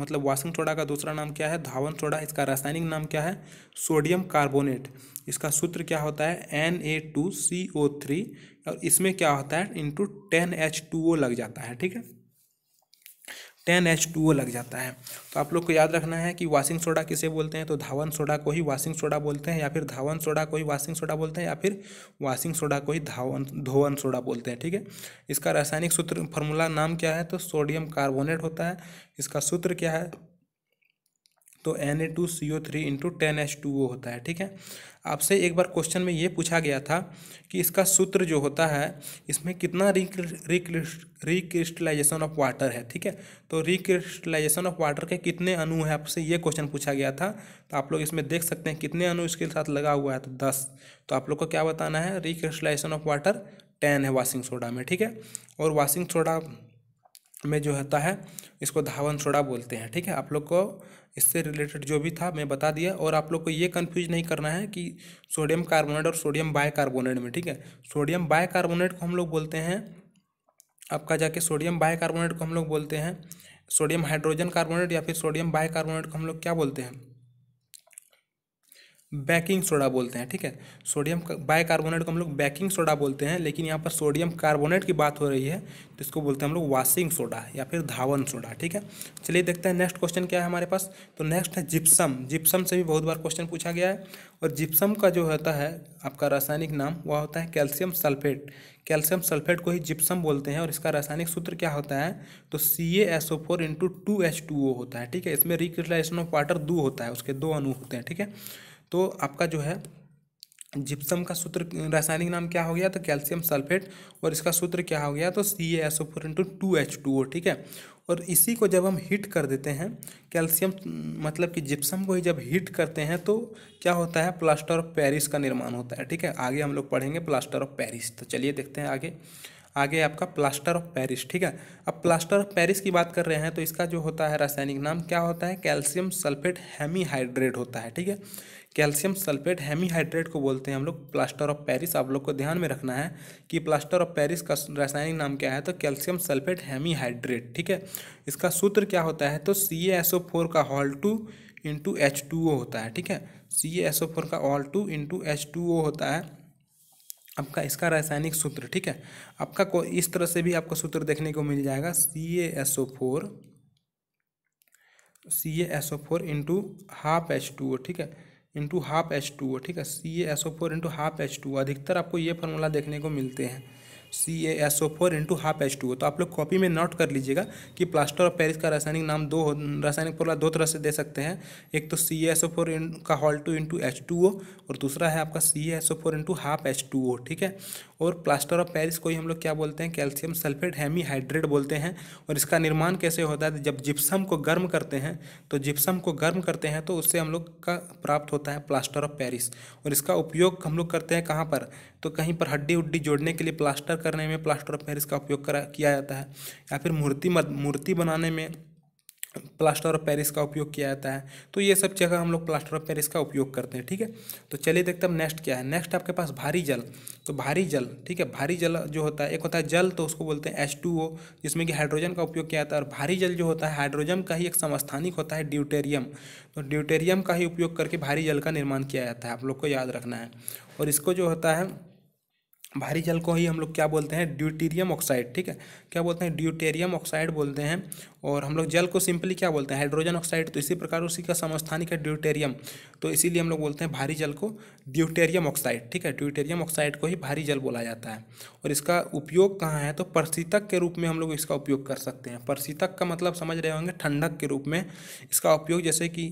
मतलब वाशिंग सोडा का दूसरा नाम क्या है धावन सोडा इसका रासायनिक नाम क्या है सोडियम कार्बोनेट इसका सूत्र क्या होता है N A two C O three और इसमें क्या होता है into ten H two O लग जाता है ठीक है टेन एच टू ओ लग जाता है तो आप लोग को याद रखना है कि वाशिंग सोडा किसे बोलते हैं तो धावन सोडा को ही वाशिंग सोडा बोलते हैं या फिर धावन सोडा को ही वाशिंग सोडा बोलते हैं या फिर वाशिंग सोडा को ही धावन धोवन सोडा बोलते हैं ठीक है इसका रासायनिक सूत्र फॉर्मूला नाम क्या है तो सोडियम कार्बोनेट होता है इसका सूत्र क्या है तो N A two C O three into ten H two O होता है ठीक है आपसे एक बार क्वेश्चन में ये पूछा गया था कि इसका सूत्र जो होता है इसमें कितना रिक्रिस्टलाइजेशन ऑफ वाटर है ठीक है तो रिक्रिस्टलाइजेशन ऑफ वाटर के कितने अणु हैं आपसे ये क्वेश्चन पूछा गया था तो आप लोग इसमें देख सकते हैं कितने अणु इसके साथ लगा हुआ है तो दस तो आप लोग को क्या बताना है रिक्रिस्टलाइजेशन ऑफ वाटर टेन है वाशिंग सोडा में ठीक है और वाशिंग सोडा में जो होता है इसको धावन सोडा बोलते हैं ठीक है आप लोग को इससे रिलेटेड जो भी था मैं बता दिया और आप लोग को ये कन्फ्यूज नहीं करना है कि सोडियम कार्बोनेट और सोडियम बायकार्बोनेट में ठीक है सोडियम बायकार्बोनेट को हम लोग बोलते हैं आपका जाके सोडियम बायकार्बोनेट को हम लोग बोलते हैं सोडियम हाइड्रोजन कार्बोनेट या फिर सोडियम बायकार्बोनेट को हम लोग क्या बोलते हैं बेकिंग सोडा बोलते हैं ठीक है सोडियम बाइकार्बोनेट को हम लोग बैकिंग सोडा बोलते हैं लेकिन यहाँ पर सोडियम कार्बोनेट की बात हो रही है तो इसको बोलते हैं हम लोग वाशिंग सोडा या फिर धावन सोडा ठीक है चलिए देखते हैं नेक्स्ट क्वेश्चन क्या है हमारे पास तो नेक्स्ट है जिप्सम जिप्सम से भी बहुत बार क्वेश्चन पूछा गया है और जिप्सम का जो होता है आपका रासायनिक नाम वह होता है कैल्शियम सल्फेट कैल्शियम सल्फेट को ही जिप्सम बोलते हैं और इसका रासायनिक सूत्र क्या होता है तो C A S O four into two H two O होता है ठीक है इसमें रिक्रिटलाइजेशन ऑफ वाटर दो होता है उसके दो अणु होते हैं ठीक है तो आपका जो है जिप्सम का सूत्र रासायनिक नाम क्या हो गया तो कैल्शियम सल्फेट और इसका सूत्र क्या हो गया तो C S O four into two H two O ठीक है और इसी को जब हम हीट कर देते हैं कैल्शियम मतलब कि जिप्सम को ही जब हीट करते हैं तो क्या होता है प्लास्टर ऑफ पेरिस का निर्माण होता है ठीक है आगे हम लोग पढ़ेंगे प्लास्टर ऑफ पेरिस तो चलिए देखते हैं आगे आगे आपका प्लास्टर ऑफ पेरिस ठीक है अब प्लास्टर ऑफ पेरिस की बात कर रहे हैं तो इसका जो होता है रासायनिक नाम क्या होता है कैल्शियम सल्फेट हेमीहाइड्रेट होता है ठीक है कैल्शियम सल्फेट हेमीहाइड्रेट को बोलते हैं हम लोग प्लास्टर ऑफ पेरिस आप लोग को ध्यान में रखना है कि प्लास्टर ऑफ पेरिस का रासायनिक नाम क्या है तो कैल्शियम सल्फेट हेमीहाइड्रेट ठीक है इसका सूत्र क्या होता है तो सी एस ओ फोर का whole two into H two O होता है ठीक है सी एस ओ फोर का whole two into H two O होता है आपका इसका रासायनिक सूत्र ठीक है आपका को इस तरह से भी आपको सूत्र देखने को मिल जाएगा C S O four C A S O four into half H two O ठीक है इंटू हाफ एच टू ठीक है C S O four into half H two अधिकतर आपको ये फार्मूला देखने को मिलते हैं C A S O four into half H two O तो आप लोग कॉपी में नोट कर लीजिएगा कि प्लास्टर ऑफ पेरिस का रासायनिक नाम दो रासायनिक फॉर्मूला दो तरह से दे सकते हैं एक तो सी एस ओ फोर का whole two into H two O और दूसरा है आपका C A S O four into half H two O ठीक है और प्लास्टर ऑफ पेरिस को ही हम लोग क्या बोलते हैं कैल्शियम सल्फेट हेमीहाइड्रेट बोलते हैं और इसका निर्माण कैसे होता है जब जिप्सम को गर्म करते हैं तो जिप्सम को गर्म करते हैं तो उससे हम लोग का प्राप्त होता है प्लास्टर ऑफ पेरिस और इसका उपयोग हम लोग करते हैं कहाँ पर तो कहीं पर हड्डी उड्डी जोड़ने के लिए प्लास्टर करने में प्लास्टर ऑफ पेरिस का उपयोग करा किया जाता है या फिर मूर्ति मूर्ति बनाने में प्लास्टर ऑफ पेरिस का उपयोग किया जाता है तो ये सब जगह हम लोग प्लास्टर ऑफ पेरिस का उपयोग करते हैं ठीक है तो चलिए देखते हैं नेक्स्ट क्या है नेक्स्ट आपके पास भारी जल तो भारी जल ठीक है भारी जल जो होता है एक होता है जल तो उसको बोलते हैं एच टू ओ जिसमें कि हाइड्रोजन का उपयोग किया जाता है और भारी जल जो होता है हाइड्रोजन का ही एक समस्थानिक होता है ड्यूटेरियम तो ड्यूटेरियम का ही उपयोग करके भारी जल का निर्माण किया जाता है आप लोग को याद रखना है और इसको जो होता है भारी जल को ही हम लोग क्या बोलते हैं ड्यूटेरियम ऑक्साइड ठीक है क्या बोलते हैं ड्यूटेरियम ऑक्साइड बोलते हैं और हम लोग जल को सिंपली क्या बोलते हैं हाइड्रोजन ऑक्साइड तो इसी प्रकार उसी का समस्थानिक है ड्यूटेरियम तो इसीलिए हम लोग बोलते हैं भारी जल को ड्यूटेरियम ऑक्साइड ठीक है ड्यूटेरियम ऑक्साइड को ही भारी जल बोला जाता है और इसका उपयोग कहाँ है तो परसीतक के रूप में हम लोग इसका उपयोग कर सकते हैं परसीतक का मतलब समझ रहे होंगे ठंडक के रूप में इसका उपयोग जैसे कि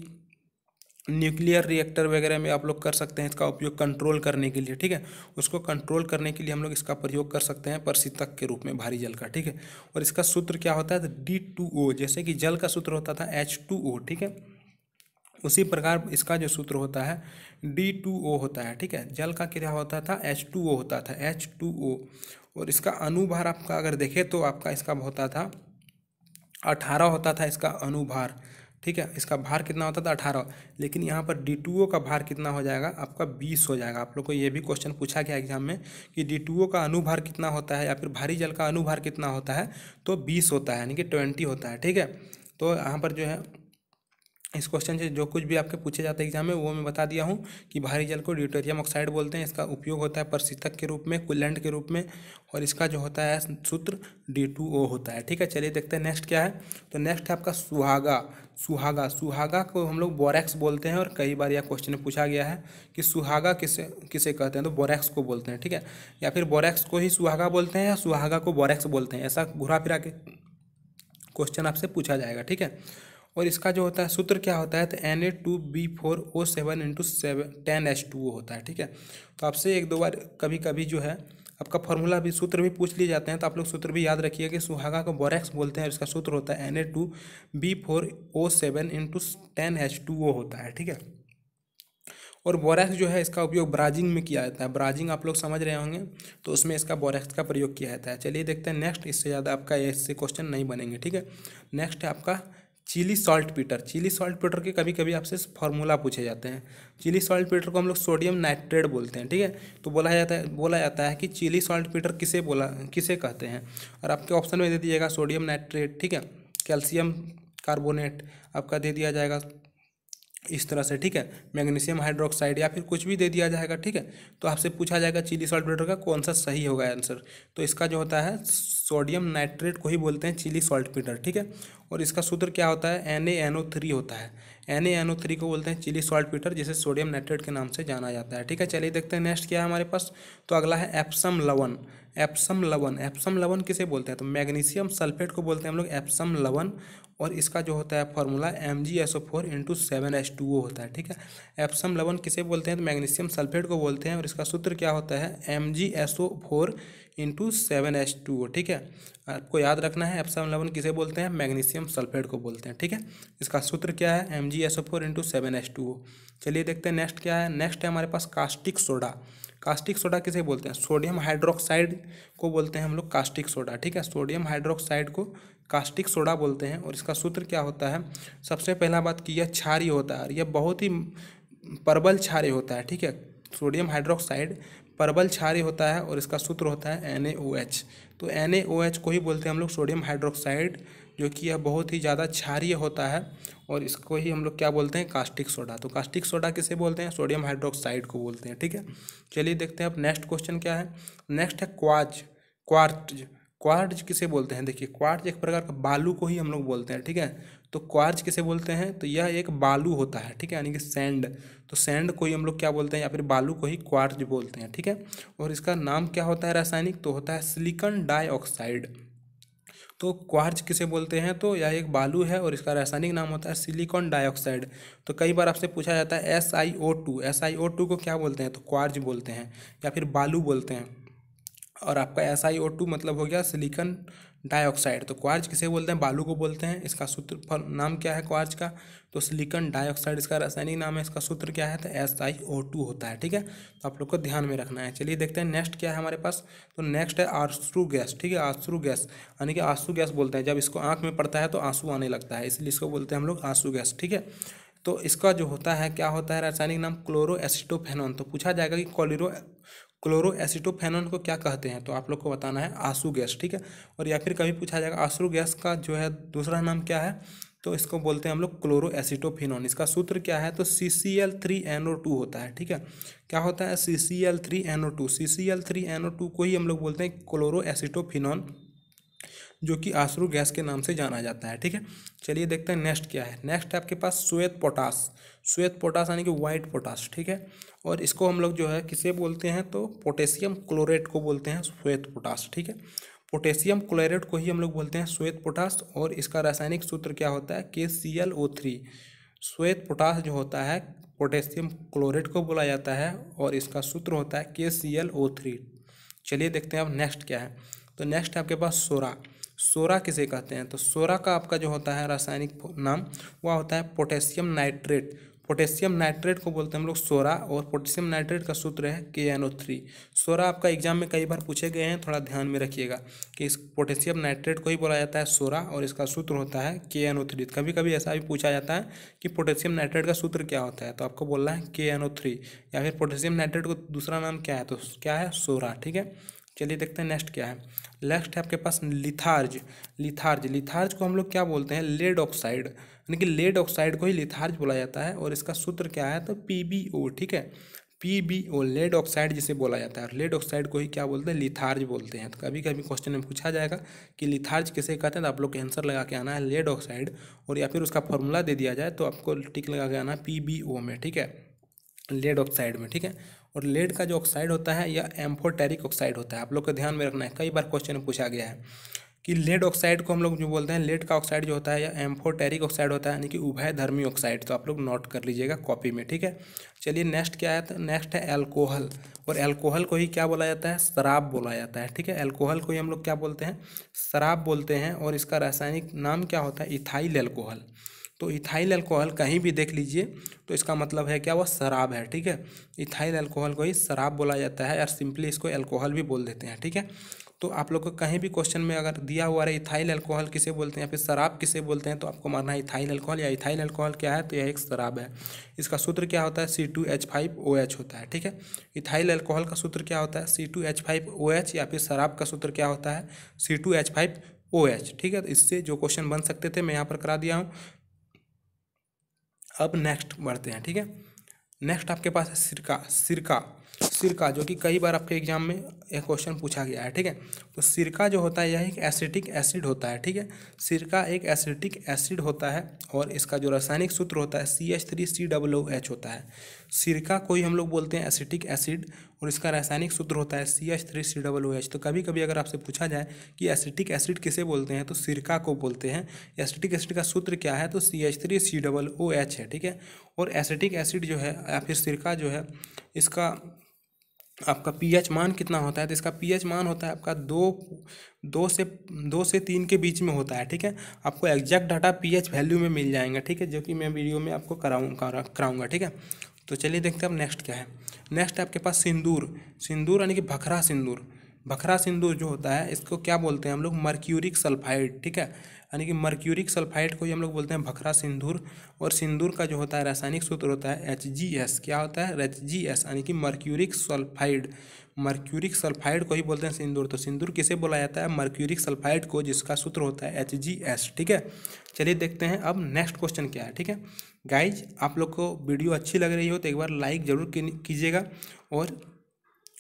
न्यूक्लियर रिएक्टर वगैरह में आप लोग कर सकते हैं इसका उपयोग कंट्रोल करने के लिए ठीक है उसको कंट्रोल करने के लिए हम लोग इसका प्रयोग कर सकते हैं परसितक के रूप में भारी जल का ठीक है और इसका सूत्र क्या होता है डी टू ओ जैसे कि जल का सूत्र होता था एच टू ओ ठीक है उसी प्रकार इसका जो सूत्र होता है डी टू ओ होता है ठीक है जल का क्या होता था एच टू ओ होता था एच टू ओ और इसका अनुभार आपका अगर देखें तो आपका इसका होता था अठारह होता था इसका अनुभार ठीक है इसका भार कितना होता था अठारह लेकिन यहाँ पर डी का भार कितना हो जाएगा आपका बीस हो जाएगा आप लोग को ये भी क्वेश्चन पूछा गया एग्जाम में कि डी का अनुभार कितना होता है या फिर भारी जल का अनुभार कितना होता है तो बीस होता है यानी कि ट्वेंटी होता है ठीक है तो यहाँ पर जो है इस क्वेश्चन से जो कुछ भी आपके पूछे जाते हैं एग्जाम में वो मैं बता दिया हूँ कि भारी जल को ड्यूटेरियम ऑक्साइड बोलते हैं इसका उपयोग होता है परसितक के रूप में कुलेंट के रूप में और इसका जो होता है सूत्र डी टू ओ होता है ठीक है चलिए देखते हैं नेक्स्ट क्या है तो नेक्स्ट है आपका सुहागा सुहागा सुहागा को हम लोग बोरेक्स बोलते हैं और कई बार यह क्वेश्चन पूछा गया है कि सुहागा किसे किसे कहते हैं तो बोरेक्स को बोलते हैं ठीक है या फिर बोरेक्स को ही सुहागा बोलते हैं या सुहागा को बोरेक्स बोलते हैं ऐसा घुरा फिरा के क्वेश्चन आपसे पूछा जाएगा ठीक है और इसका जो होता है सूत्र क्या होता है तो N A two B four O seven into seven ten H two O होता है ठीक है तो आपसे एक दो बार कभी कभी जो है आपका फॉर्मूला भी सूत्र भी पूछ लिए जाते हैं तो आप लोग सूत्र भी याद रखिए कि सुहागा को बोरेक्स बोलते हैं इसका सूत्र होता है N A two B four O seven into ten H two O होता है ठीक है और बोरेक्स जो है इसका उपयोग ब्राजिंग में किया जाता है ब्राजिंग आप लोग समझ रहे होंगे तो उसमें इसका बोरेक्स का प्रयोग किया जाता है चलिए देखते हैं नेक्स्ट इससे ज़्यादा आपका इससे क्वेश्चन नहीं बनेंगे ठीक है नेक्स्ट है आपका Chile saltpetre Chile saltpetre के कभी कभी आपसे फॉर्मूला पूछे जाते हैं चिली सॉल्ट पीटर को हम लोग सोडियम नाइट्रेट बोलते हैं ठीक है तो बोला जाता है बोला जाता है कि चिली सॉल्ट पीटर किसे बोला किसे कहते हैं और आपके ऑप्शन में दे दीजिएगा सोडियम नाइट्रेट ठीक है कैल्शियम कार्बोनेट आपका दे दिया जाएगा इस तरह से ठीक है मैग्नीशियम हाइड्रोक्साइड या फिर कुछ भी दे दिया जाएगा ठीक है तो आपसे पूछा जाएगा चिली सॉल्ट पाउडर का कौन सा सही होगा आंसर तो इसका जो होता है सोडियम नाइट्रेट को ही बोलते हैं चिली सॉल्ट पाउडर ठीक है और इसका सूत्र क्या होता है N A N O three होता है N A N O three को बोलते हैं चिली सॉल्ट पीटर जिसे सोडियम नाइट्रेट के नाम से जाना जाता है ठीक है चलिए देखते हैं नेक्स्ट क्या है हमारे पास तो अगला है एप्सम लवन एप्सम लवन एप्सम लवन किसे बोलते हैं तो मैग्नीशियम सल्फेट को बोलते हैं हम लोग एप्सम लवन और इसका जो होता है formula M G S O four into seven S two O होता है ठीक है एप्सम लवन किसे बोलते हैं तो मैग्नीशियम सल्फेट को बोलते हैं और इसका सूत्र क्या होता है M G S O four into seven S two O ठीक है आपको याद रखना है एप्सम लवन किसे बोलते हैं मैग्नीशियम सल्फेट को बोलते हैं ठीक है इसका सूत्र क्या है M G S O four into seven S two O चलिए देखते हैं नेक्स्ट क्या है नेक्स्ट है हमारे पास कास्टिक सोडा कास्टिक सोडा किसे बोलते हैं सोडियम हाइड्रोक्साइड को बोलते हैं हम लोग कास्टिक सोडा ठीक है सोडियम हाइड्रोक्साइड को कास्टिक सोडा बोलते हैं और इसका सूत्र क्या होता है सबसे पहला बात कि यह क्षारी होता है और यह बहुत ही प्रबल क्षार्य होता है ठीक है सोडियम हाइड्रोक्साइड प्रबल क्षार्य होता है और इसका सूत्र होता है एन तो एन को ही बोलते हैं हम लोग सोडियम हाइड्रोक्साइड जो कि यह बहुत ही ज़्यादा क्षारीय होता है और इसको ही हम लोग क्या बोलते हैं कास्टिक सोडा तो कास्टिक सोडा किसे बोलते हैं सोडियम हाइड्रोक्साइड को बोलते हैं ठीक है चलिए देखते हैं अब नेक्स्ट क्वेश्चन क्या है नेक्स्ट है क्वाज क्वार्ट क्वार्ज किसे बोलते हैं देखिए क्वार्ज एक प्रकार का बालू को ही हम लोग बोलते हैं ठीक है तो क्वार्ज किसे बोलते हैं तो यह एक बालू होता है ठीक है यानी कि सैंड तो सैंड को ही हम लोग क्या बोलते हैं या फिर बालू को ही क्वार्ज बोलते हैं ठीक है और इसका नाम क्या होता है रासायनिक तो होता है सिलिकन डाइऑक्साइड तो क्वार्ज किसे बोलते हैं तो यह एक बालू है और इसका रासायनिक नाम होता है सिलिकॉन डाइऑक्साइड तो कई बार आपसे पूछा जाता है S I O two S I O two को क्या बोलते हैं तो क्वार्ज बोलते हैं या फिर बालू बोलते हैं और आपका एस आई ओ टू मतलब हो गया सिलिकन डाइऑक्साइड तो क्वार्ज किसे बोलते हैं बालू को बोलते हैं इसका सूत्र नाम क्या है क्वार्ज का तो सिलिकन डाइऑक्साइड इसका रासायनिक नाम है इसका सूत्र क्या है तो एस आई ओ टू होता है ठीक है तो आप लोग को ध्यान में रखना है चलिए देखते हैं नेक्स्ट क्या है हमारे पास तो नेक्स्ट है आंसू गैस ठीक है आंसू गैस यानी कि आंसू गैस बोलते हैं जब इसको आँख में पड़ता है तो आंसू आने लगता है इसलिए इसको बोलते हैं हम लोग आंसू गैस ठीक है तो इसका जो होता है क्या होता है रासायनिक नाम क्लोरो एसिटोफेनॉन तो पूछा जाएगा कि क्लोरो क्लोरो को क्या कहते हैं तो आप लोग को बताना है आंसू गैस ठीक है और या फिर कभी पूछा जाएगा आंसू गैस का जो है दूसरा नाम क्या है तो इसको बोलते हैं हम लोग क्लोरो इसका सूत्र क्या है तो C C L three N O two होता है ठीक है क्या होता है C C L three N O two C C L three N O two को ही हम लोग बोलते हैं क्लोरो जो कि आश्रू गैस के नाम से जाना जाता है ठीक है चलिए देखते हैं नेक्स्ट क्या है नेक्स्ट है आपके पास श्वेत पोटास श्वेत पोटास यानी कि वाइट पोटास ठीक है और इसको हम लोग जो है किसे बोलते हैं तो पोटेशियम क्लोरेट को बोलते हैं श्वेत पोटास ठीक है पोटेशियम क्लोरेट को ही हम लोग बोलते हैं श्वेत पोटास और इसका रासायनिक सूत्र क्या होता है K C L O three श्वेत पोटास जो होता है पोटेशियम क्लोरेट को बोला जाता है और इसका सूत्र होता है K C L O three चलिए देखते हैं अब नेक्स्ट क्या है तो नेक्स्ट आपके पास सोरा सोरा किसे कहते हैं तो सोरा का आपका जो होता है रासायनिक नाम वह होता है पोटेशियम नाइट्रेट पोटेशियम नाइट्रेट को बोलते हैं हम लोग सोरा और पोटेशियम नाइट्रेट का सूत्र है के एन ओ थ्री सोरा आपका एग्जाम में कई बार पूछे गए हैं थोड़ा ध्यान में रखिएगा कि इस पोटेशियम नाइट्रेट को ही बोला जाता है सोरा और इसका सूत्र होता है के एन ओ थ्री कभी कभी ऐसा भी पूछा जाता है कि पोटेशियम नाइट्रेट का सूत्र क्या होता है तो आपको बोलना है के एन ओ थ्री या फिर पोटेशियम नाइट्रेट को दूसरा नाम क्या है तो क्या है सोरा ठीक है चलिए देखते हैं नेक्स्ट क्या है नेक्स्ट है आपके पास लिथार्ज लिथार्ज लिथार्ज को हम लोग क्या बोलते हैं लेड ऑक्साइड यानी कि लेड ऑक्साइड को ही लिथार्ज बोला जाता है और इसका सूत्र क्या है तो पी ठीक है P B O lead oxide जिसे बोला जाता है और लेड ऑक्साइड को ही क्या बोलते हैं लिथार्ज बोलते हैं तो कभी कभी क्वेश्चन में पूछा जाएगा कि लिथार्ज किसे कहते हैं तो आप लोग के आंसर लगा के आना है लेड ऑक्साइड और या फिर उसका फॉर्मूला दे दिया जाए तो आपको टिक लगा के आना है पी बी ओ में ठीक है लेड ऑक्साइड में ठीक है और लेड का जो ऑक्साइड होता है यह एम्फोटेरिक ऑक्साइड होता है आप लोग को ध्यान में रखना है कई बार क्वेश्चन पूछा गया है कि लेड ऑक्साइड को हम लोग जो बोलते हैं लेड का ऑक्साइड जो होता है यह एम्फोटेरिक ऑक्साइड होता है यानी कि धर्मी ऑक्साइड तो आप लोग नोट कर लीजिएगा कॉपी में ठीक है चलिए नेक्स्ट क्या है तो नेक्स्ट है एल्कोहल और एल्कोहल को ही क्या बोला जाता है शराब बोला जाता है ठीक है एल्कोहल को ही हम लोग क्या बोलते हैं शराब बोलते हैं और इसका रासायनिक नाम क्या होता है इथाइल एल्कोहल तो इथाइल अल्कोहल कहीं भी देख लीजिए तो इसका मतलब है क्या वह शराब है ठीक है इथाइल अल्कोहल को ही शराब बोला जाता है और सिंपली इसको अल्कोहल भी बोल देते हैं ठीक है तो आप लोग को कहीं भी क्वेश्चन में अगर दिया हुआ है इथाइल अल्कोहल किसे बोलते हैं या फिर शराब किसे बोलते हैं तो आपको मानना है इथाइल अल्कोहल या इथाइल अल्कोहल क्या है तो यह एक शराब है इसका सूत्र क्या होता है C two H five O H होता है ठीक है इथाइल अल्कोहल का सूत्र क्या होता है C two H five O H या फिर शराब का सूत्र क्या होता है C two H five O H ठीक है तो इससे जो क्वेश्चन बन सकते थे मैं यहाँ पर करा दिया हूँ अब नेक्स्ट बढ़ते हैं ठीक है नेक्स्ट आपके पास है सिरका सिरका सिरका जो कि कई बार आपके एग्जाम में यह क्वेश्चन पूछा गया है ठीक है तो सिरका जो होता है यह एक एसिटिक एसिड होता है ठीक है सिरका एक एसिटिक एसिड होता है और इसका जो रासायनिक सूत्र होता है C H three C W H होता है सिरका को ही हम लोग बोलते हैं एसिटिक एसिड और इसका रासायनिक सूत्र होता है C H three C double O H तो कभी कभी अगर आपसे पूछा जाए कि एसिटिक एसिड किसे बोलते हैं तो सिरका को बोलते हैं एसिटिक एसिड का सूत्र क्या है तो C H three C double O H है ठीक है और एसिटिक एसिड जो है या फिर सिरका जो है इसका आपका पीएच मान कितना होता है तो इसका पीएच मान होता है आपका दो दो से दो से तीन के बीच में होता है ठीक है आपको एग्जैक्ट डाटा पीएच वैल्यू में मिल जाएगा ठीक है जो कि मैं वीडियो में आपको कराऊँ कराऊँगा ठीक है तो चलिए देखते हैं अब नेक्स्ट क्या है नेक्स्ट आपके पास सिंदूर सिंदूर यानी कि भखरा सिंदूर भखरा सिंदूर जो होता है इसको क्या बोलते हैं हम लोग मर्क्यूरिक सल्फाइड ठीक है यानी कि मर्क्यूरिक सल्फाइड को ही हम लोग बोलते हैं भखरा सिंदूर और सिंदूर का जो होता है रासायनिक सूत्र होता है एच जी एस क्या होता है एच जी एस यानी कि मर्क्यूरिक सल्फाइड मर्क्यूरिक सल्फाइड को ही बोलते हैं सिंदूर तो सिंदूर किसे बोला जाता है मर्क्यूरिक सल्फाइड को जिसका सूत्र होता है एच जी एस ठीक है चलिए देखते हैं अब नेक्स्ट क्वेश्चन क्या है ठीक है गाइज आप लोग को वीडियो अच्छी लग रही हो तो एक बार लाइक ज़रूर कीजिएगा और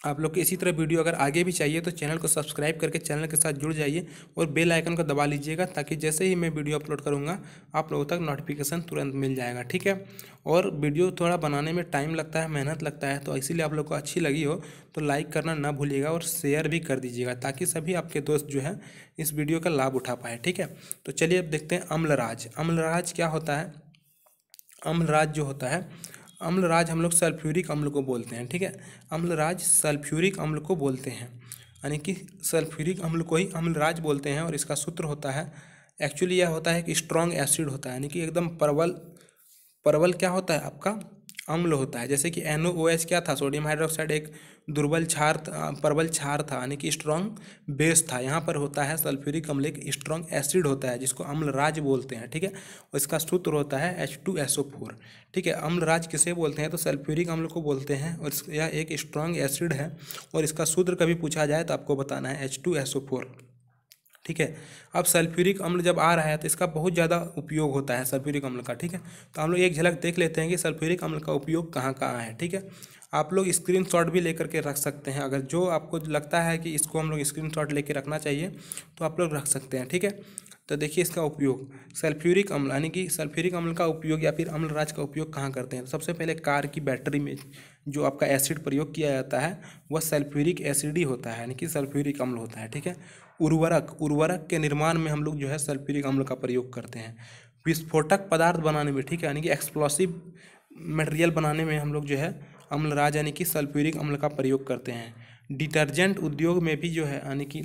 आप लोग को इसी तरह वीडियो अगर आगे भी चाहिए तो चैनल को सब्सक्राइब करके चैनल के साथ जुड़ जाइए और बेल आइकन को दबा लीजिएगा ताकि जैसे ही मैं वीडियो अपलोड करूँगा आप लोगों तक नोटिफिकेशन तुरंत मिल जाएगा ठीक है और वीडियो थोड़ा बनाने में टाइम लगता है मेहनत लगता है तो इसीलिए आप लोग को अच्छी लगी हो तो लाइक करना ना भूलिएगा और शेयर भी कर दीजिएगा ताकि सभी आपके दोस्त जो है इस वीडियो का लाभ उठा पाए ठीक है तो चलिए अब देखते हैं अम्लराज अम्लराज क्या होता है अम्लराज जो होता है अम्लराज हम लोग सल्फ्यूरिक अम्ल को बोलते हैं ठीक है अम्लराज सल्फ्यूरिक अम्ल को बोलते हैं यानी कि सल्फ्यूरिक अम्ल को ही अम्लराज बोलते हैं और इसका सूत्र होता है एक्चुअली यह होता है कि स्ट्रॉन्ग एसिड होता है यानी कि एकदम परवल परवल क्या होता है आपका अम्ल होता है जैसे कि एन क्या था सोडियम हाइड्रोक्साइड एक दुर्बल क्षार प्रबल क्षार था यानी कि स्ट्रॉन्ग बेस था यहाँ पर होता है सल्फ्यूरिक अम्ल एक स्ट्रॉन्ग एसिड होता है जिसको अम्लराज बोलते हैं ठीक है और इसका सूत्र होता है H two S O four ठीक है अम्लराज किसे बोलते हैं तो सल्फ्यूरिक अम्ल को बोलते हैं और यह एक स्ट्रॉन्ग एसिड है और इसका सूत्र कभी पूछा जाए तो आपको बताना है H two S O four ठीक है अब सल्फ्यूरिक अम्ल जब आ रहा है तो इसका बहुत ज़्यादा उपयोग होता है सल्फ्यूरिक अम्ल का ठीक है तो हम लोग एक झलक देख लेते हैं कि सल्फ्यूरिक अम्ल का उपयोग कहाँ कहाँ है ठीक है आप लोग स्क्रीन शॉट भी लेकर के रख सकते हैं अगर जो आपको लगता है कि इसको हम लोग स्क्रीन शॉट लेके रखना चाहिए तो आप लोग रख सकते हैं ठीक है तो देखिए इसका उपयोग सल्फ्यूरिक अम्ल यानी कि सल्फ्यूरिक अम्ल का उपयोग या फिर अम्लराज का उपयोग कहाँ करते हैं तो सबसे पहले कार की बैटरी में जो आपका एसिड प्रयोग किया जाता है वह सल्फ्यूरिक एसिड ही होता है यानी कि सल्फ्यूरिक अम्ल होता है ठीक है उर्वरक उर्वरक के निर्माण में हम लोग जो है सल्फ्यूरिक अम्ल का प्रयोग करते हैं विस्फोटक पदार्थ बनाने में ठीक है यानी कि एक्सप्लोसिव मटेरियल बनाने में हम लोग जो है अम्लराज यानी कि सल्फ्यूरिक अम्ल का प्रयोग करते हैं डिटर्जेंट उद्योग में भी जो है यानी कि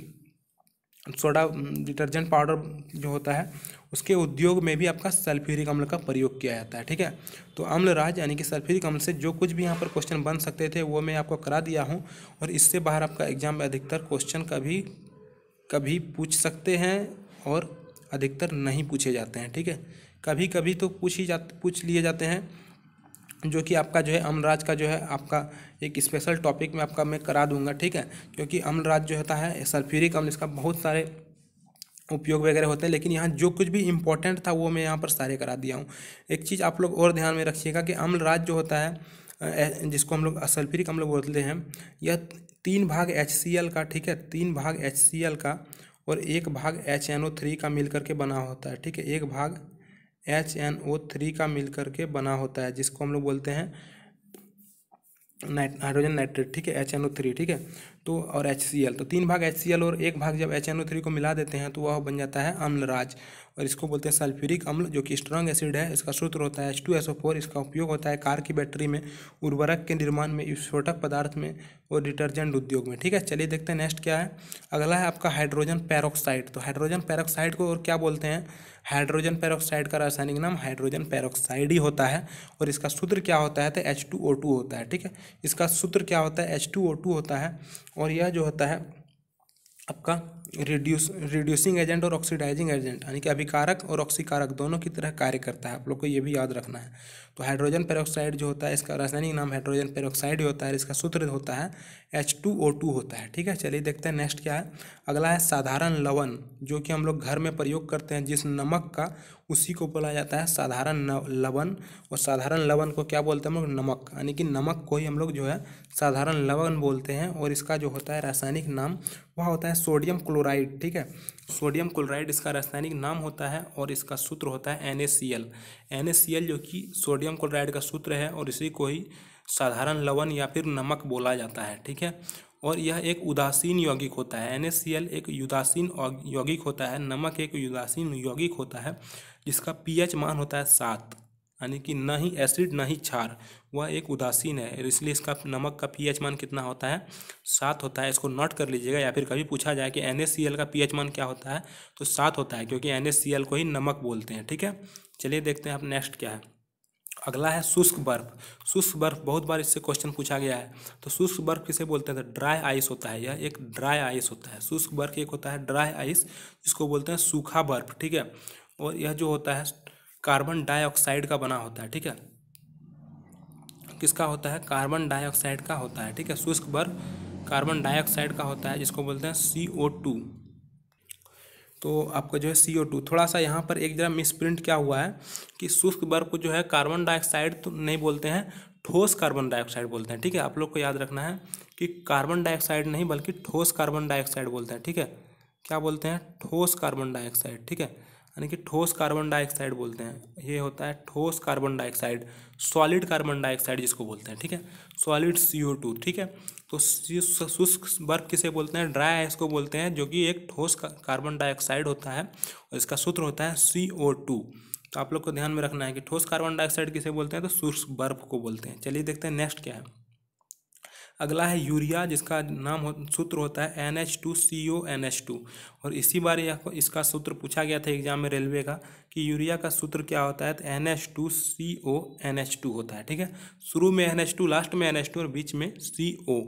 सोडा डिटर्जेंट पाउडर जो होता है उसके उद्योग में भी आपका सल्फ्यूरिक अम्ल का प्रयोग किया जाता है ठीक है तो अम्ल राज यानी कि सल्फ्यूरिक अम्ल से जो कुछ भी यहाँ पर क्वेश्चन बन सकते थे वो मैं आपको करा दिया हूँ और इससे बाहर आपका एग्जाम में अधिकतर क्वेश्चन का भी कभी पूछ सकते हैं और अधिकतर नहीं पूछे जाते हैं ठीक है कभी कभी तो पूछ ही जा पूछ लिए जाते हैं जो कि आपका जो है अमराज का जो है आपका एक स्पेशल टॉपिक में आपका मैं करा दूंगा ठीक है क्योंकि अम्लराज जो होता है सल्फ्यूरिक अम्ल इसका बहुत सारे उपयोग वगैरह होते हैं लेकिन यहाँ जो कुछ भी इम्पोर्टेंट था वो मैं यहाँ पर सारे करा दिया हूँ एक चीज़ आप लोग और ध्यान में रखिएगा कि राज जो होता है जिसको हम लोग सल्फ्यूरिक अम्ल बोलते हैं यह तीन भाग एच का ठीक है तीन भाग एच का और एक भाग एच एन ओ थ्री का मिल करके बना होता है ठीक है एक भाग एच एन ओ थ्री का मिल करके बना होता है जिसको हम लोग बोलते हैं नाइट हाइड्रोजन नाइट्रेट ठीक है एच एन ओ थ्री ठीक है तो और एच सी एल तो तीन भाग एच सी एल और एक भाग जब एच एन ओ थ्री को मिला देते हैं तो वह बन जाता है अम्लराज और इसको बोलते हैं सल्फ्यूरिक अम्ल जो कि स्ट्रॉन्ग एसिड है इसका सूत्र होता है H two S O four इसका उपयोग होता है कार की बैटरी में उर्वरक के निर्माण में विस्फोटक पदार्थ में और डिटर्जेंट उद्योग में ठीक है चलिए देखते हैं नेक्स्ट क्या है अगला है आपका हाइड्रोजन पैरोक्साइड तो हाइड्रोजन पैरोक्साइड को और क्या बोलते हैं हाइड्रोजन पैरोक्साइड का रासायनिक नाम हाइड्रोजन पैरोक्साइड ही होता है और इसका सूत्र क्या होता है तो एच टू ओ टू होता है ठीक है इसका सूत्र क्या होता है एच टू ओ टू होता है और यह जो होता है आपका रिड्यूस रिड्यूसिंग एजेंट और ऑक्सीडाइजिंग एजेंट यानी कि अभिकारक और ऑक्सीकारक दोनों की तरह कार्य करता है आप लोग को ये भी याद रखना है तो हाइड्रोजन पेरोक्साइड जो होता है इसका रासायनिक नाम हाइड्रोजन पेरोक्साइड होता है इसका सूत्र होता है एच टू ओ टू होता है ठीक है चलिए देखते हैं नेक्स्ट क्या है अगला है साधारण लवण जो कि हम लोग घर में प्रयोग करते हैं जिस नमक का उसी को बोला जाता है साधारण लवण और साधारण लवण को क्या बोलते हैं हम लोग नमक यानी कि नमक को ही हम लोग जो है साधारण लवण बोलते हैं और इसका जो होता है रासायनिक नाम वह होता है सोडियम क्लोराइड ठीक है सोडियम क्लोराइड इसका रासायनिक नाम होता है और इसका सूत्र होता है एन एन जो कि सोडियम क्लोराइड का सूत्र है और इसी को ही साधारण लवण या फिर नमक बोला जाता है ठीक है और यह एक उदासीन यौगिक होता है एन एक उदासीन यौगिक होता है नमक एक उदासीन यौगिक होता है जिसका पीएच मान होता है सात यानी कि ना ही एसिड ना ही क्षार वह एक उदासीन है इसलिए इसका नमक का पीएच मान कितना होता है सात होता है इसको नोट कर लीजिएगा या फिर कभी पूछा जाए कि एन का पीएच मान क्या होता है तो सात होता है क्योंकि एन को ही नमक बोलते हैं ठीक है चलिए देखते हैं आप नेक्स्ट क्या है अगला है शुष्क बर्फ शुष्क बर्फ बहुत बार इससे क्वेश्चन पूछा गया है तो शुष्क बर्फ किसे बोलते हैं तो ड्राई आइस होता है यह एक ड्राई आइस होता है शुष्क बर्फ एक होता है ड्राई आइस जिसको बोलते हैं सूखा बर्फ ठीक है और यह जो होता है कार्बन डाइऑक्साइड का बना होता है ठीक है किसका होता है कार्बन डाइऑक्साइड का होता है ठीक है शुष्क बर्फ कार्बन डाइऑक्साइड का होता है जिसको बोलते हैं सी ओ टू तो आपका जो है सी ओ टू थोड़ा सा यहाँ पर एक जरा मिसप्रिंट क्या हुआ है कि शुष्क बर्फ को जो है कार्बन डाइऑक्साइड तो नहीं बोलते हैं ठोस कार्बन डाइऑक्साइड बोलते हैं ठीक है आप लोग को याद रखना है कि कार्बन डाइऑक्साइड नहीं बल्कि ठोस कार्बन डाइऑक्साइड बोलते हैं ठीक है क्या बोलते हैं ठोस कार्बन डाइऑक्साइड ठीक है यानी कि ठोस कार्बन डाइऑक्साइड बोलते हैं ये होता है ठोस carbon dioxide solid carbon dioxide जिसको बोलते हैं ठीक है सॉलिड सी ओ टू ठीक है तो शुष्क बर्फ किसे बोलते हैं ड्राई आइस को बोलते हैं जो कि एक ठोस कार्बन डाइऑक्साइड होता है और इसका सूत्र होता है सी ओ टू तो आप लोग को ध्यान में रखना है कि ठोस कार्बन डाइऑक्साइड किसे बोलते हैं तो शुष्क बर्फ को बोलते हैं चलिए देखते हैं नेक्स्ट क्या है अगला है यूरिया जिसका नाम हो, सूत्र होता है N H two C O N H two और इसी बार आपको इसका सूत्र पूछा गया था एग्जाम में रेलवे का कि यूरिया का सूत्र क्या होता है तो N H two C O N H two होता है ठीक है शुरू में एन एच टू लास्ट में एन एच टू और बीच में सी ओ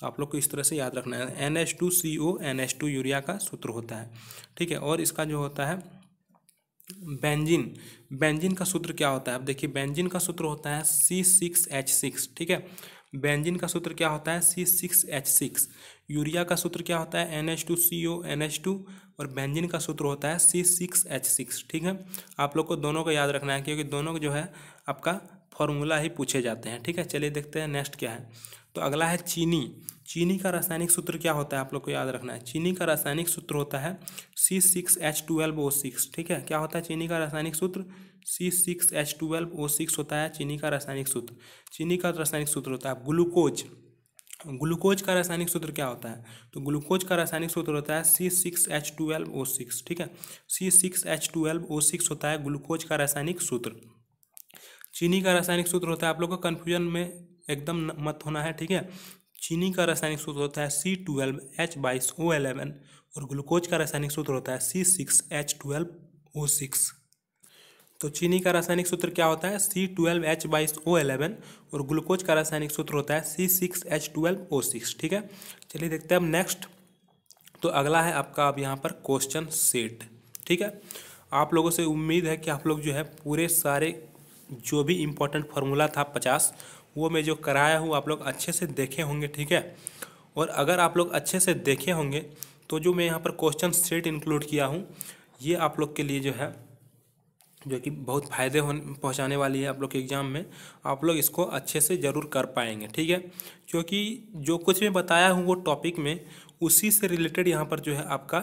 तो आप लोग को इस तरह से याद रखना है N H two C O N H two urea का सूत्र होता है ठीक है और इसका जो होता है बेंजिन बेंजिन का सूत्र क्या होता है अब देखिए बेंजिन का सूत्र होता है सी सिक्स एच सिक्स ठीक है बेंजिन का सूत्र क्या होता है C six H six urea का सूत्र क्या होता है N H two C O N H two और बेंजिन का सूत्र होता है सी सिक्स एच सिक्स ठीक है आप लोग को दोनों को याद रखना है क्योंकि दोनों जो है आपका फॉर्मूला ही पूछे जाते हैं ठीक है चलिए देखते हैं नेक्स्ट क्या है तो अगला है चीनी चीनी का रासायनिक सूत्र क्या होता है आप लोग को याद रखना है चीनी का रासायनिक सूत्र होता है C six H twelve O six ठीक है क्या होता है चीनी का रासायनिक सूत्र C six H twelve O six होता है चीनी का रासायनिक सूत्र चीनी का रासायनिक सूत्र होता है ग्लूकोज ग्लूकोज का रासायनिक सूत्र क्या होता है तो ग्लूकोज का रासायनिक सूत्र होता है C six H twelve O six ठीक है C six H twelve O six होता है ग्लूकोज का रासायनिक सूत्र चीनी का रासायनिक सूत्र होता है आप लोग का कन्फ्यूजन में एकदम मत होना है ठीक है चीनी का रासायनिक सूत्र होता है सी ट्वेल्व एच बाईस ओ एलेवन और ग्लूकोज का रासायनिक सूत्र होता है C six H twelve O six तो चीनी का रासायनिक सूत्र क्या होता है सी ट्वेल्व एच बाईस ओ एलेवन और ग्लूकोज का रासायनिक सूत्र होता है C six H twelve O six ठीक है चलिए देखते हैं अब नेक्स्ट तो अगला है आपका अब यहाँ पर क्वेश्चन सेट ठीक है आप लोगों से उम्मीद है कि आप लोग जो है पूरे सारे जो भी इम्पोर्टेंट फार्मूला था पचास वो मैं जो कराया हूँ आप लोग अच्छे से देखे होंगे ठीक है और अगर आप लोग अच्छे से देखे होंगे तो जो मैं यहाँ पर क्वेश्चन सेट इंक्लूड किया हूँ ये आप लोग के लिए जो है जो कि बहुत फ़ायदे होने पहुँचाने वाली है आप लोग के एग्ज़ाम में आप लोग इसको अच्छे से ज़रूर कर पाएंगे ठीक है क्योंकि जो कुछ मैं बताया हूँ वो टॉपिक में उसी से रिलेटेड यहाँ पर जो है आपका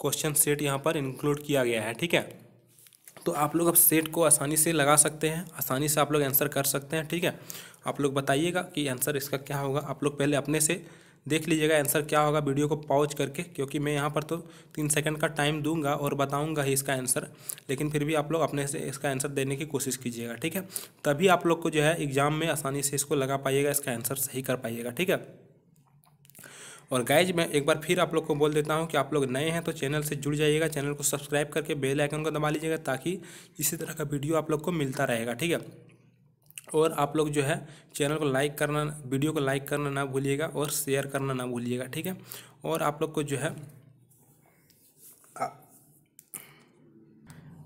क्वेश्चन सेट यहाँ पर इंक्लूड किया गया है ठीक है तो आप लोग अब सेट को आसानी से लगा सकते हैं आसानी से आप लोग आंसर कर सकते हैं ठीक है आप लोग बताइएगा कि आंसर इसका क्या होगा आप लोग पहले अपने से देख लीजिएगा आंसर क्या होगा वीडियो को पॉज करके क्योंकि मैं यहाँ पर तो तीन सेकंड का टाइम दूंगा और बताऊंगा ही इसका आंसर लेकिन फिर भी आप लोग अपने से इसका आंसर देने की कोशिश कीजिएगा ठीक है तभी आप लोग को जो है एग्जाम में आसानी से इसको लगा पाइएगा इसका आंसर सही कर पाइएगा ठीक है और गाइज मैं एक बार फिर आप लोग को बोल देता हूँ कि आप लोग नए हैं तो चैनल से जुड़ जाइएगा चैनल को सब्सक्राइब करके बेल आइकन को दबा लीजिएगा ताकि इसी तरह का वीडियो आप लोग को मिलता रहेगा ठीक है और आप लोग जो है चैनल को लाइक करना वीडियो को लाइक करना ना भूलिएगा और शेयर करना ना भूलिएगा ठीक है और आप लोग को जो है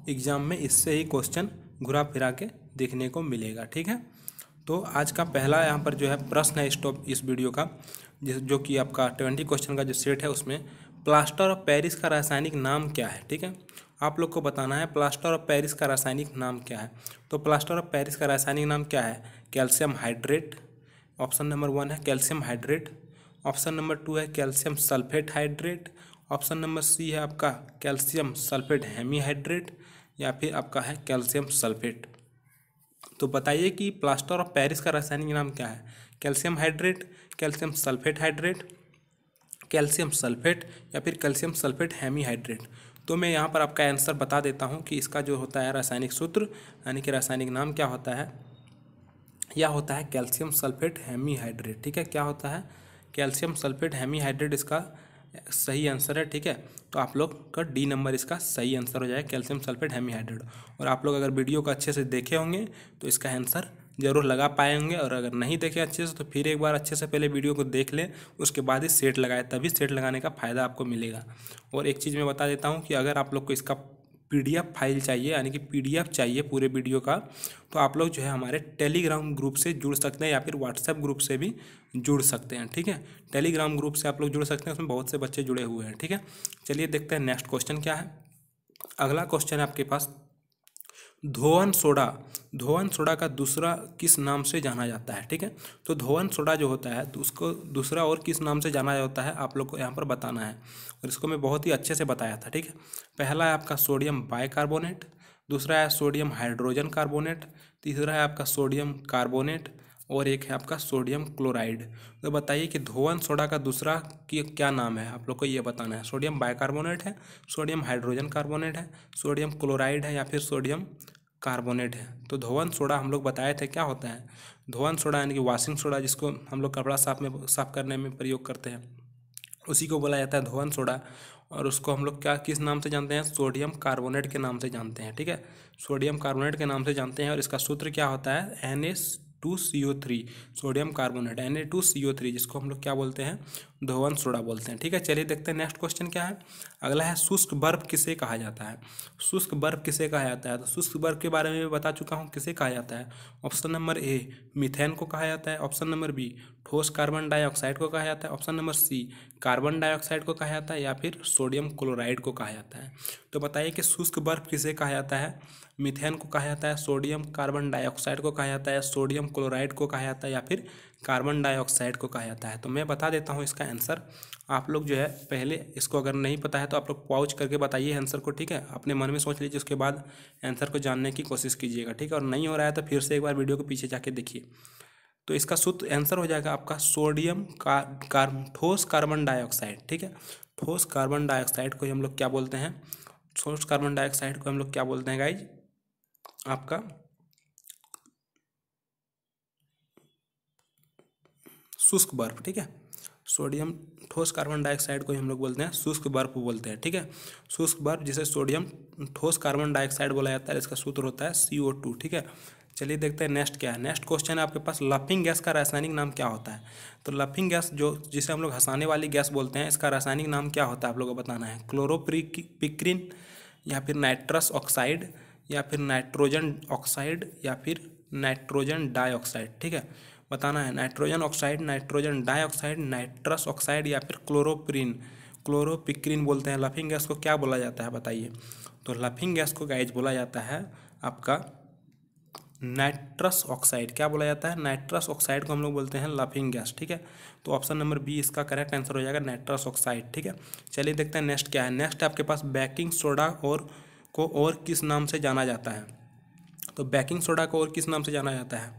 एग्ज़ाम में इससे ही क्वेश्चन घुरा फिरा के देखने को मिलेगा ठीक है तो आज का पहला यहाँ पर जो है प्रश्न है स्टॉप इस, इस वीडियो का जिस जो कि आपका ट्वेंटी क्वेश्चन का जो सेट है उसमें प्लास्टर ऑफ पेरिस का रासायनिक नाम क्या है ठीक है आप लोग को बताना है प्लास्टर ऑफ पेरिस का रासायनिक नाम क्या है तो प्लास्टर ऑफ पेरिस का रासायनिक नाम क्या है calcium hydrate option number one है calcium hydrate option number two है calcium sulphate hydrate option number C है आपका कैल्शियम सल्फेट हेमीहाइड्रेट या फिर आपका है कैल्शियम सल्फेट तो बताइए कि प्लास्टर ऑफ पेरिस का रासायनिक नाम क्या है calcium hydrate calcium sulphate hydrate calcium sulphate या फिर कैल्शियम सल्फेट हेमीहाइड्रेट तो मैं यहाँ पर आपका आंसर बता देता हूँ कि इसका जो होता है रासायनिक सूत्र यानी कि रासायनिक नाम क्या होता है यह होता है कैल्शियम सल्फेट हेमीहाइड्रेट ठीक है क्या होता है कैल्शियम सल्फेट हेमीहाइड्रेट इसका सही आंसर है ठीक है तो आप लोग का डी नंबर इसका सही आंसर हो जाएगा कैल्शियम सल्फेट हेमीहाइड्रेट और आप लोग अगर वीडियो को अच्छे से देखे होंगे तो इसका आंसर ज़रूर लगा पाएंगे और अगर नहीं देखे अच्छे से तो फिर एक बार अच्छे से पहले वीडियो को देख लें उसके बाद ही सेट लगाए तभी सेट लगाने का फ़ायदा आपको मिलेगा और एक चीज़ मैं बता देता हूँ कि अगर आप लोग को इसका पी फाइल चाहिए यानी कि पी चाहिए पूरे वीडियो का तो आप लोग जो है हमारे टेलीग्राम ग्रुप से जुड़ सकते हैं या फिर व्हाट्सएप ग्रुप से भी जुड़ सकते हैं ठीक है टेलीग्राम ग्रुप से आप लोग जुड़ सकते हैं उसमें बहुत से बच्चे जुड़े हुए हैं ठीक है चलिए देखते हैं नेक्स्ट क्वेश्चन क्या है अगला क्वेश्चन है आपके पास धोवन सोडा धोवन सोडा का दूसरा किस नाम से जाना जाता है ठीक है तो धोवन सोडा जो होता है तो उसको दूसरा और किस नाम से जाना जाता है आप लोग को यहाँ पर बताना है और इसको मैं बहुत ही अच्छे से बताया था ठीक है पहला है आपका सोडियम बाइकार्बोनेट दूसरा है सोडियम हाइड्रोजन कार्बोनेट तीसरा है आपका सोडियम कार्बोनेट और एक है आपका सोडियम क्लोराइड तो बताइए कि धोवन सोडा का दूसरा कि क्या नाम है आप लोग को ये बताना है सोडियम बाइकार्बोनेट है सोडियम हाइड्रोजन कार्बोनेट है सोडियम क्लोराइड है या फिर सोडियम कार्बोनेट है तो धोवन सोडा हम लोग बताए थे क्या होता है धोवन सोडा यानी कि वाशिंग सोडा जिसको हम लोग कपड़ा साफ में साफ करने में प्रयोग करते हैं उसी को बोला जाता है धोवन सोडा और उसको हम लोग क्या किस नाम से जानते हैं सोडियम कार्बोनेट के नाम से जानते हैं ठीक है सोडियम कार्बोनेट के नाम से जानते हैं और इसका सूत्र क्या होता है N S two C O three sodium carbonate N A two C O three जिसको हम लोग क्या बोलते हैं धोवन सोडा बोलते हैं ठीक है चलिए देखते हैं नेक्स्ट क्वेश्चन क्या है अगला है शुष्क बर्फ किसे कहा जाता है शुष्क बर्फ किसे कहा जाता है तो शुष्क बर्फ के बारे में बता चुका हूँ किसे कहा जाता है ऑप्शन नंबर ए मिथेन को कहा जाता है ऑप्शन नंबर बी ठोस कार्बन डाइऑक्साइड को कहा जाता है option number C carbon dioxide को कहा जाता है या फिर सोडियम क्लोराइड को कहा जाता है तो बताइए कि शुष्क बर्फ किसे कहा जाता है मिथेन को कहा जाता है सोडियम कार्बन डाइऑक्साइड को कहा जाता है सोडियम क्लोराइड को कहा जाता है या फिर कार्बन डाइऑक्साइड को कहा जाता है तो मैं बता देता हूँ इसका आंसर आप लोग जो है पहले इसको अगर नहीं पता है तो आप लोग पाउच करके बताइए आंसर को ठीक है अपने मन में सोच लीजिए उसके बाद आंसर को जानने की कोशिश कीजिएगा ठीक है और नहीं हो रहा है तो फिर से एक बार वीडियो को पीछे जाके देखिए तो इसका सूत्र आंसर हो जाएगा आपका सोडियम कार ठोस कार्बन डाइऑक्साइड ठीक है ठोस कार्बन डाइऑक्साइड को हम लोग क्या बोलते हैं ठोस कार्बन डाइऑक्साइड को हम लोग क्या बोलते हैं गाइज आपका शुष्क बर्फ ठीक है सोडियम ठोस कार्बन डाइऑक्साइड को हम लोग बोलते हैं शुष्क बर्फ बोलते हैं ठीक है शुष्क बर्फ जिसे सोडियम ठोस कार्बन डाइऑक्साइड बोला जाता है इसका सूत्र होता है सी टू ठीक है चलिए देखते हैं नेक्स्ट क्या है नेक्स्ट क्वेश्चन है आपके पास लफिंग गैस का रासायनिक नाम क्या होता है तो लफिंग गैस जो जिसे हम लोग हंसाने वाली गैस बोलते हैं इसका रासायनिक नाम क्या होता है आप लोगों को बताना है पिक्रिन या फिर नाइट्रस ऑक्साइड या फिर नाइट्रोजन ऑक्साइड या फिर नाइट्रोजन डाइऑक्साइड ठीक है बताना है nitrogen oxide nitrogen dioxide nitrous oxide या फिर क्लोरोप्रीन क्लोरोपिक्रीन बोलते हैं लफिंग गैस को क्या बोला जाता है बताइए तो लफिंग गैस को गाइज बोला जाता है आपका नाइट्रस ऑक्साइड क्या बोला जाता है नाइट्रस ऑक्साइड को हम लोग बोलते हैं लफिंग गैस ठीक है तो ऑप्शन नंबर बी इसका करेक्ट आंसर हो जाएगा नाइट्रस ऑक्साइड ठीक है चलिए देखते हैं नेक्स्ट क्या है नेक्स्ट आपके पास बेकिंग सोडा और को और किस नाम से जाना जाता है तो बेकिंग सोडा को और किस नाम से जाना जाता है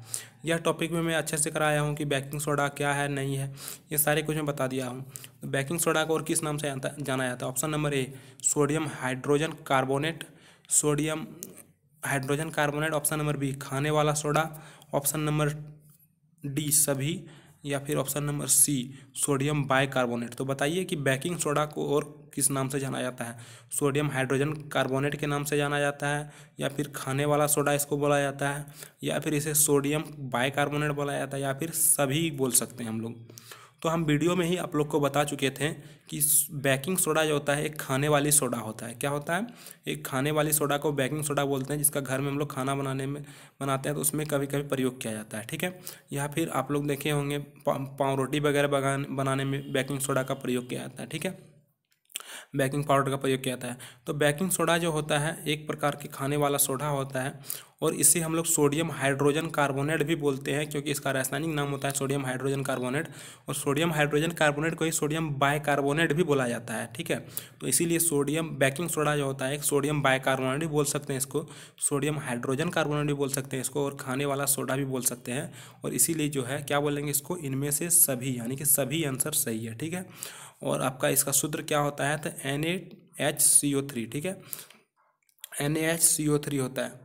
यह टॉपिक में मैं अच्छे से कराया हूँ कि बेकिंग सोडा क्या है नहीं है ये सारे कुछ मैं बता दिया हूँ तो बेकिंग सोडा को और किस नाम से जाना जाता है option number A sodium hydrogen carbonate sodium hydrogen carbonate option number B खाने वाला सोडा ऑप्शन नंबर डी सभी या फिर option number C sodium bicarbonate तो बताइए कि बेकिंग सोडा को और किस नाम से जाना जाता है सोडियम हाइड्रोजन कार्बोनेट के नाम से जाना जाता है या फिर खाने वाला सोडा इसको बोला जाता है या फिर इसे सोडियम बाइकार्बोनेट बोला जाता है या फिर सभी बोल सकते हैं हम लोग तो हम वीडियो में ही आप लोग को बता चुके थे कि बेकिंग सोडा जो होता है एक खाने वाली सोडा होता है क्या होता है एक खाने वाली सोडा को बेकिंग सोडा बोलते हैं जिसका घर में हम लोग खाना बनाने में बनाते हैं तो उसमें कभी कभी प्रयोग किया जाता है ठीक है या फिर आप लोग देखे होंगे पाव रोटी वगैरह बनाने में बेकिंग सोडा का प्रयोग किया जाता है ठीक है बेकिंग पाउडर का प्रयोग किया जाता है तो बेकिंग सोडा जो होता है एक प्रकार के खाने वाला सोडा होता है और इसे हम लोग सोडियम हाइड्रोजन कार्बोनेट भी बोलते हैं क्योंकि इसका रासायनिक नाम होता है सोडियम हाइड्रोजन कार्बोनेट और सोडियम हाइड्रोजन कार्बोनेट को ही सोडियम बाइकार्बोनेट भी बोला जाता है ठीक है तो इसीलिए सोडियम बेकिंग सोडा जो होता है एक सोडियम बाइकार्बोनेट भी बोल सकते हैं इसको सोडियम हाइड्रोजन कार्बोनेट भी बोल सकते हैं इसको और खाने वाला सोडा भी बोल सकते हैं और इसीलिए जो है क्या बोलेंगे इसको इनमें से सभी यानी कि सभी आंसर सही है ठीक है और आपका इसका सूत्र क्या होता है तो N H C O three ठीक है N H C O three होता है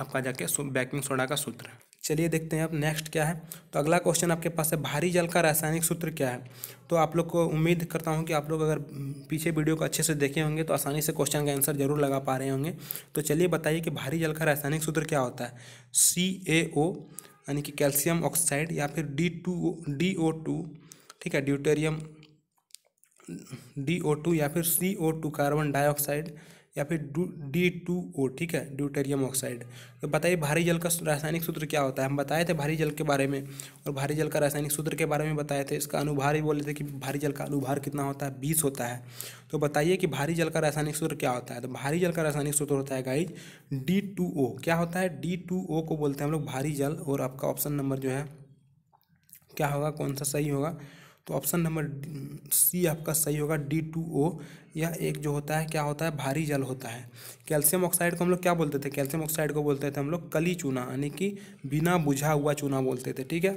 आपका जाके बैकिंग सोडा का सूत्र चलिए देखते हैं अब नेक्स्ट क्या है तो अगला क्वेश्चन आपके पास है भारी जल का रासायनिक सूत्र क्या है तो आप लोग को उम्मीद करता हूँ कि आप लोग अगर पीछे वीडियो को अच्छे से देखे होंगे तो आसानी से क्वेश्चन का आंसर जरूर लगा पा रहे होंगे तो चलिए बताइए कि भारी जल का रासायनिक सूत्र क्या होता है सी ए ओ यानी कि कैल्शियम ऑक्साइड या फिर D two D O two ठीक है ड्यूटेरियम डी ओ टू या फिर C O two carbon dioxide या फिर डी टू ओ ठीक है ड्यूटेरियम ऑक्साइड तो बताइए भारी जल का रासायनिक सूत्र क्या होता है हम बताए थे भारी जल के बारे में और भारी जल का रासायनिक सूत्र के बारे में बताए थे इसका अनुभार भी बोले थे कि भारी जल का अनुभार कितना होता है बीस होता है तो बताइए कि भारी जल का रासायनिक सूत्र क्या होता है तो भारी जल का रासायनिक सूत्र होता है गाइज डी टू ओ क्या होता है डी टू ओ को बोलते हैं हम लोग भारी जल और आपका ऑप्शन नंबर जो है क्या होगा कौन सा सही होगा तो ऑप्शन नंबर सी आपका सही होगा डी टू ओ यह एक जो होता है क्या होता है भारी जल होता है कैल्शियम ऑक्साइड को हम लोग क्या बोलते थे कैल्शियम ऑक्साइड को बोलते थे हम लोग कली चूना यानी कि बिना बुझा हुआ चूना बोलते थे ठीक है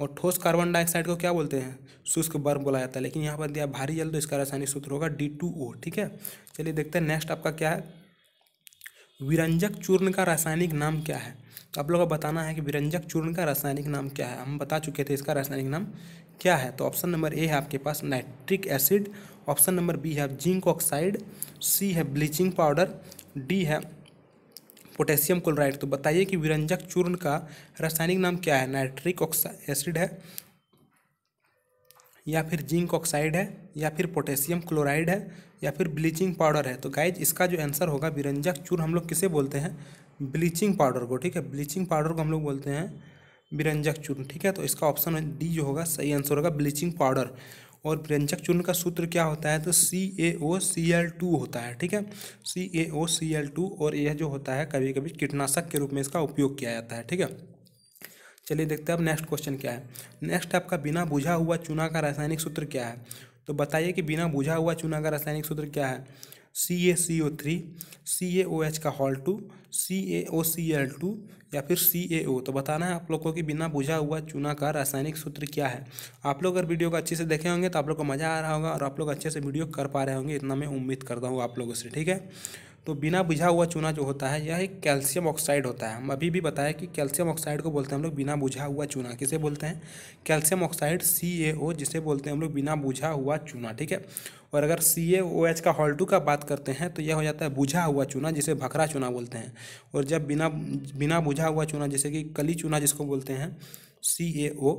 और ठोस कार्बन डाइऑक्साइड को क्या बोलते हैं शुष्क बर्फ बोला जाता है लेकिन यहाँ पर दिया भारी जल तो इसका रासायनिक सूत्र होगा डी टू ओ ठीक है चलिए देखते हैं नेक्स्ट आपका क्या है विरंजक चूर्ण का रासायनिक नाम क्या है तो आप लोगों को बताना है कि विरंजक चूर्ण का रासायनिक नाम क्या है हम बता चुके थे इसका रासायनिक नाम क्या है तो ऑप्शन नंबर ए है आपके पास nitric acid option number B है जिंक ऑक्साइड सी है ब्लीचिंग पाउडर डी है पोटेशियम क्लोराइड तो बताइए कि विरंजक चूर्ण का रासायनिक नाम क्या है नाइट्रिक ऑक्साइड एसिड है या फिर जिंक ऑक्साइड है या फिर पोटेशियम क्लोराइड है या फिर ब्लीचिंग पाउडर है तो गाइज इसका जो आंसर होगा बिरंजक चूर हम लोग किसे बोलते हैं ब्लीचिंग पाउडर को ठीक है ब्लीचिंग पाउडर को हम लोग बोलते हैं बिरंजक चूर्ण ठीक है तो इसका ऑप्शन डी जो होगा सही आंसर होगा ब्लीचिंग पाउडर और व्यंजक चूर्ण का सूत्र क्या होता है तो C A O C L to होता है ठीक है C A O C L to और यह जो होता है कभी कभी कीटनाशक के रूप में इसका उपयोग किया जाता है ठीक है चलिए देखते हैं अब नेक्स्ट क्वेश्चन क्या है नेक्स्ट आपका बिना बुझा हुआ चूना का रासायनिक सूत्र क्या है तो बताइए कि बिना बुझा हुआ चूना का रासायनिक सूत्र क्या है C A C O three C A O H का whole two C A O C L two या फिर सी ए ओ तो बताना है आप लोग को कि बिना बुझा हुआ चूना का रासायनिक सूत्र क्या है आप लोग अगर वीडियो को अच्छे से देखे होंगे तो आप लोग को मज़ा आ रहा होगा और आप लोग अच्छे से वीडियो कर पा रहे होंगे इतना मैं उम्मीद करता हूँ आप लोगों से ठीक है तो बिना बुझा हुआ चूना जो होता है यह एक कैल्शियम ऑक्साइड होता है हम अभी भी बताया कि कैल्शियम ऑक्साइड को बोलते हैं हम लोग बिना बुझा हुआ चूना किसे बोलते हैं कैल्शियम ऑक्साइड सी ए ओ जिसे बोलते हैं हम लोग बिना बुझा हुआ चूना ठीक है और अगर सी ए ओ एच का हॉल्टू का बात करते हैं तो यह हो जाता है बुझा हुआ चूना जिसे भखरा चूना बोलते हैं और जब बिना बिना बुझा हुआ चूना जैसे कि कली चूना जिसको बोलते हैं सी ए ओ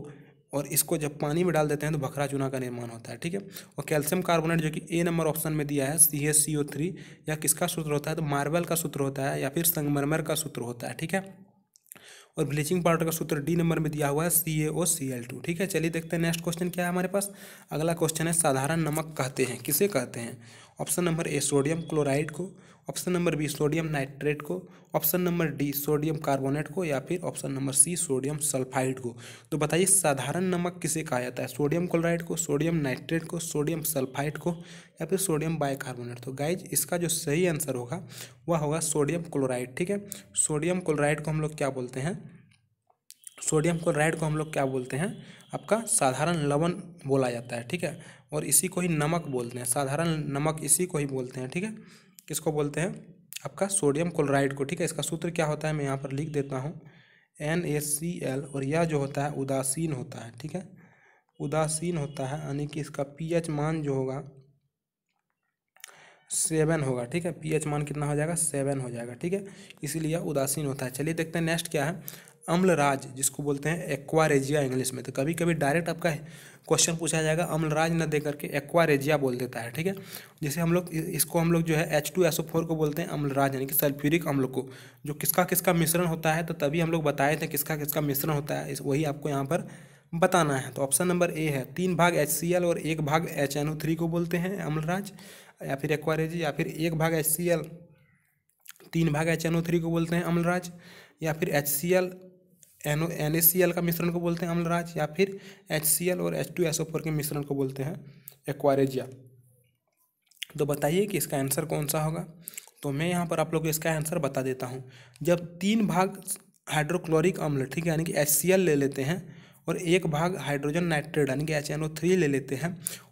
और इसको जब पानी में डाल देते हैं तो बखरा चूना का निर्माण होता है ठीक है और कैल्शियम कार्बोनेट जो कि ए नंबर ऑप्शन में दिया है C S C O three या किसका सूत्र होता है तो मार्बल का सूत्र होता है या फिर संगमरमर का सूत्र होता है ठीक है और ब्लीचिंग पाउडर का सूत्र डी नंबर में दिया हुआ है C A O C L to ठीक है चलिए देखते हैं नेक्स्ट क्वेश्चन क्या है हमारे पास अगला क्वेश्चन है साधारण नमक कहते हैं किसे कहते हैं option number A sodium chloride को option number B sodium nitrate को option number D sodium carbonate को या फिर option number C sodium sulphide को तो बताइए साधारण नमक किसे कहा जाता है सोडियम क्लोराइड को सोडियम नाइट्रेट को सोडियम सल्फाइड को या फिर सोडियम बाइकार्बोनेट तो गाइज इसका जो सही आंसर होगा वह होगा सोडियम क्लोराइड ठीक है सोडियम क्लोराइड को हम लोग क्या बोलते हैं सोडियम क्लोराइड को हम लोग क्या बोलते हैं आपका साधारण लवण बोला जाता है ठीक है और इसी को ही नमक बोलते हैं साधारण नमक इसी को ही बोलते हैं ठीक है किसको बोलते हैं आपका सोडियम क्लोराइड को ठीक है इसका सूत्र क्या होता है मैं यहाँ पर लिख देता हूँ एन और यह जो होता है उदासीन होता है ठीक है उदासीन होता है यानी कि इसका एच मान जो होगा सेवन होगा ठीक है पीएच मान कितना हो जाएगा सेवन हो जाएगा ठीक है इसीलिए उदासीन होता है चलिए देखते हैं नेक्स्ट क्या है अम्लराज जिसको बोलते हैं एक्वारेजिया इंग्लिश में तो कभी कभी डायरेक्ट आपका क्वेश्चन पूछा जाएगा अम्लराज न दे करके एक्वारेजिया बोल देता है ठीक है जैसे हम लोग इसको हम लोग जो है एच टू एसओ फोर को बोलते हैं अम्लराज यानी कि सल्फ्यूरिक अम्ल को जो किसका किसका मिश्रण होता है तो तभी हम लोग बताए थे किसका किसका मिश्रण होता है वही आपको यहाँ पर बताना है तो ऑप्शन नंबर ए है तीन भाग एच सी एल और एक भाग एच एन ओ थ्री को बोलते हैं अम्लराज या फिर एक्वारेजी या फिर एक भाग एच सी एल तीन भाग एच एन ओ थ्री को बोलते हैं अम्लराज या फिर H C L N N S C L का मिश्रण को बोलते हैं अम्लराज या फिर एच सी एल और H two S O four के मिश्रण को बोलते हैं एक्वारेजिया तो बताइए कि इसका आंसर कौन सा होगा तो मैं यहाँ पर आप लोग को इसका आंसर बता देता हूँ जब तीन भाग हाइड्रोक्लोरिक अम्ल ठीक है यानी कि एच सी एल ले लेते हैं और एक भाग हाइड्रोजन नाइट्रेट यानी कि एच एन ओ थ्री ले लेते हैं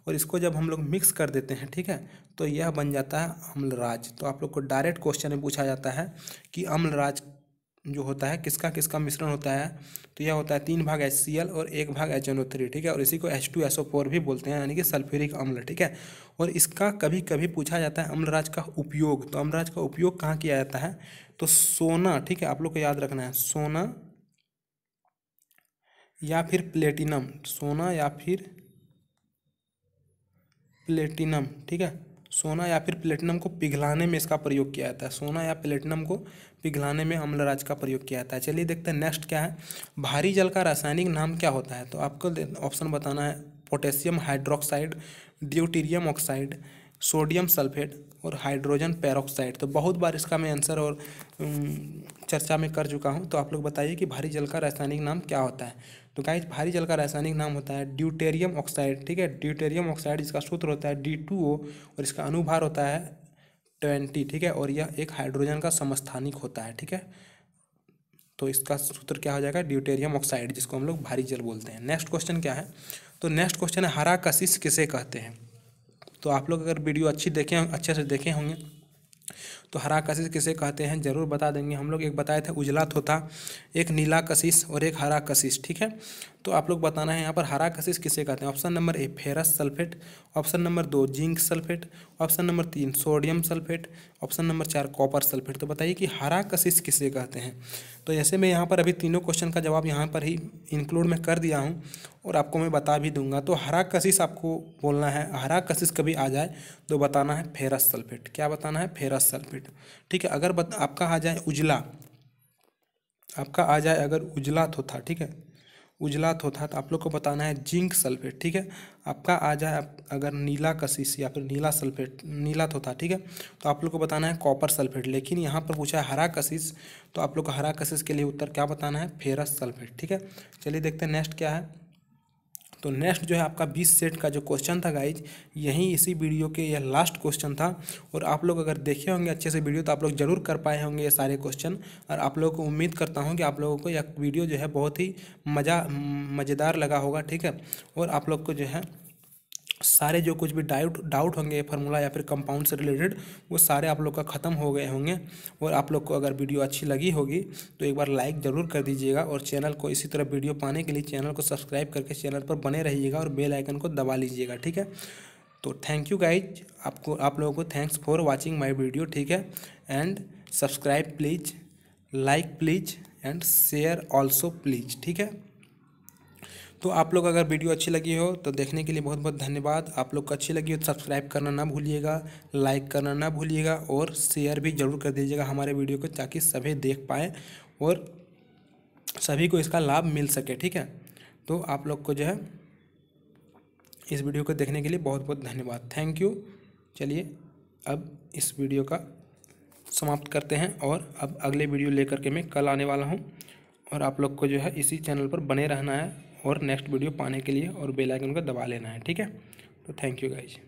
और इसको जब हम लोग मिक्स कर देते हैं ठीक है तो यह बन जाता है अम्लराज तो आप लोग को डायरेक्ट क्वेश्चन में पूछा जाता है कि अम्लराज जो होता है किसका किसका मिश्रण होता है तो यह होता है तीन भाग एच सी एल और एक भाग एच थ्री ठीक है और इसी को एच टू भी बोलते हैं यानी कि सल्फ्यूरिक अम्ल ठीक है और इसका कभी कभी पूछा जाता है अम्लराज का उपयोग तो अम्लराज का उपयोग कहाँ किया जाता है तो सोना ठीक है आप लोग को याद रखना है सोना या फिर प्लेटिनम सोना या फिर प्लेटिनम ठीक है सोना या फिर प्लेटिनम को पिघलाने में इसका प्रयोग किया जाता है सोना या प्लेटिनम को पिघलाने में अम्लराज का प्रयोग किया जाता है चलिए देखते हैं नेक्स्ट क्या है भारी जल का रासायनिक नाम क्या होता है तो आपको ऑप्शन बताना है potassium hydroxide deuterium oxide sodium sulphate और हाइड्रोजन पेरोक्साइड तो बहुत बार इसका मैं आंसर और चर्चा में कर चुका हूँ तो आप लोग बताइए कि भारी जल का रासायनिक नाम क्या होता है तो गाइज भारी जल का रासायनिक नाम होता है ड्यूटेरियम ऑक्साइड ठीक है ड्यूटेरियम ऑक्साइड जिसका सूत्र होता है डी टू ओ और इसका अनुभार होता है ट्वेंटी ठीक है और यह एक हाइड्रोजन का समस्थानिक होता है ठीक है तो इसका सूत्र क्या हो जाएगा ड्यूटेरियम ऑक्साइड जिसको हम लोग भारी जल बोलते हैं नेक्स्ट क्वेश्चन क्या है तो नेक्स्ट क्वेश्चन है हरा कशिश किसे कहते हैं तो आप लोग अगर वीडियो अच्छी देखें अच्छे से देखे होंगे तो हरा कशिश किसे कहते हैं ज़रूर बता देंगे हम लोग एक बताए थे उजला तोता एक नीला कशिश और एक हरा कशिश ठीक है तो आप लोग बताना है यहाँ पर हरा कशिश किसे कहते हैं option number A ferrous sulphate option number दो जिंक सल्फेट ऑप्शन नंबर तीन सोडियम सल्फेट ऑप्शन नंबर चार कॉपर सल्फेट तो बताइए कि हरा कशिश किसे कहते हैं तो ऐसे मैं यहाँ पर अभी तीनों क्वेश्चन का जवाब यहाँ पर ही इंक्लूड मैं कर दिया हूँ और आपको मैं बता भी दूंगा तो हरा कशिश आपको बोलना है हरा कशिश कभी आ जाए तो बताना है फेरस सल्फेट क्या बताना है फेरस सल्फेट ठीक है अगर बत, आपका आ जाए उजला आपका आ जाए अगर उजला तो था ठीक है उजला थोथा तो आप लोग को बताना है जिंक सल्फेट ठीक है आपका आ जाए अगर नीला कशिश या फिर नीला सल्फेट नीला थोथा ठीक है तो आप लोग को बताना है कॉपर सल्फेट लेकिन यहाँ पर पूछा है हरा कशिश तो आप लोग को हरा कशिश के लिए उत्तर क्या बताना है फेरस सल्फेट ठीक है चलिए देखते हैं नेक्स्ट क्या है तो नेक्स्ट जो है आपका बीस सेट का जो क्वेश्चन था गाइज यही इसी वीडियो के यह लास्ट क्वेश्चन था और आप लोग अगर देखे होंगे अच्छे से वीडियो तो आप लोग जरूर कर पाए होंगे ये सारे क्वेश्चन और आप लोगों को उम्मीद करता हूँ कि आप लोगों को यह वीडियो जो है बहुत ही मज़ा मज़ेदार लगा होगा ठीक है और आप लोग को जो है सारे जो कुछ भी डाउट डाउट होंगे फार्मूला या फिर कंपाउंड से रिलेटेड वो सारे आप लोग का ख़त्म हो गए होंगे और आप लोग को अगर वीडियो अच्छी लगी होगी तो एक बार लाइक ज़रूर कर दीजिएगा और चैनल को इसी तरह वीडियो पाने के लिए चैनल को सब्सक्राइब करके चैनल पर बने रहिएगा और बेल आइकन को दबा लीजिएगा ठीक है तो थैंक यू गाइज आपको आप लोगों को thanks for watching my video ठीक है and subscribe please like please and share also please ठीक है तो आप लोग अगर वीडियो अच्छी लगी हो तो देखने के लिए बहुत बहुत धन्यवाद आप लोग को अच्छी लगी हो तो सब्सक्राइब करना ना भूलिएगा लाइक करना ना भूलिएगा और शेयर भी ज़रूर कर दीजिएगा हमारे वीडियो को ताकि सभी देख पाएँ और सभी को इसका लाभ मिल सके ठीक है तो आप लोग को जो है इस वीडियो को देखने के लिए बहुत बहुत धन्यवाद थैंक यू चलिए अब इस वीडियो का समाप्त करते हैं और अब अगले वीडियो लेकर के मैं कल आने वाला हूँ और आप लोग को जो है इसी चैनल पर बने रहना है और नेक्स्ट वीडियो पाने के लिए और बेल आइकन को दबा लेना है ठीक है तो थैंक यू गाइज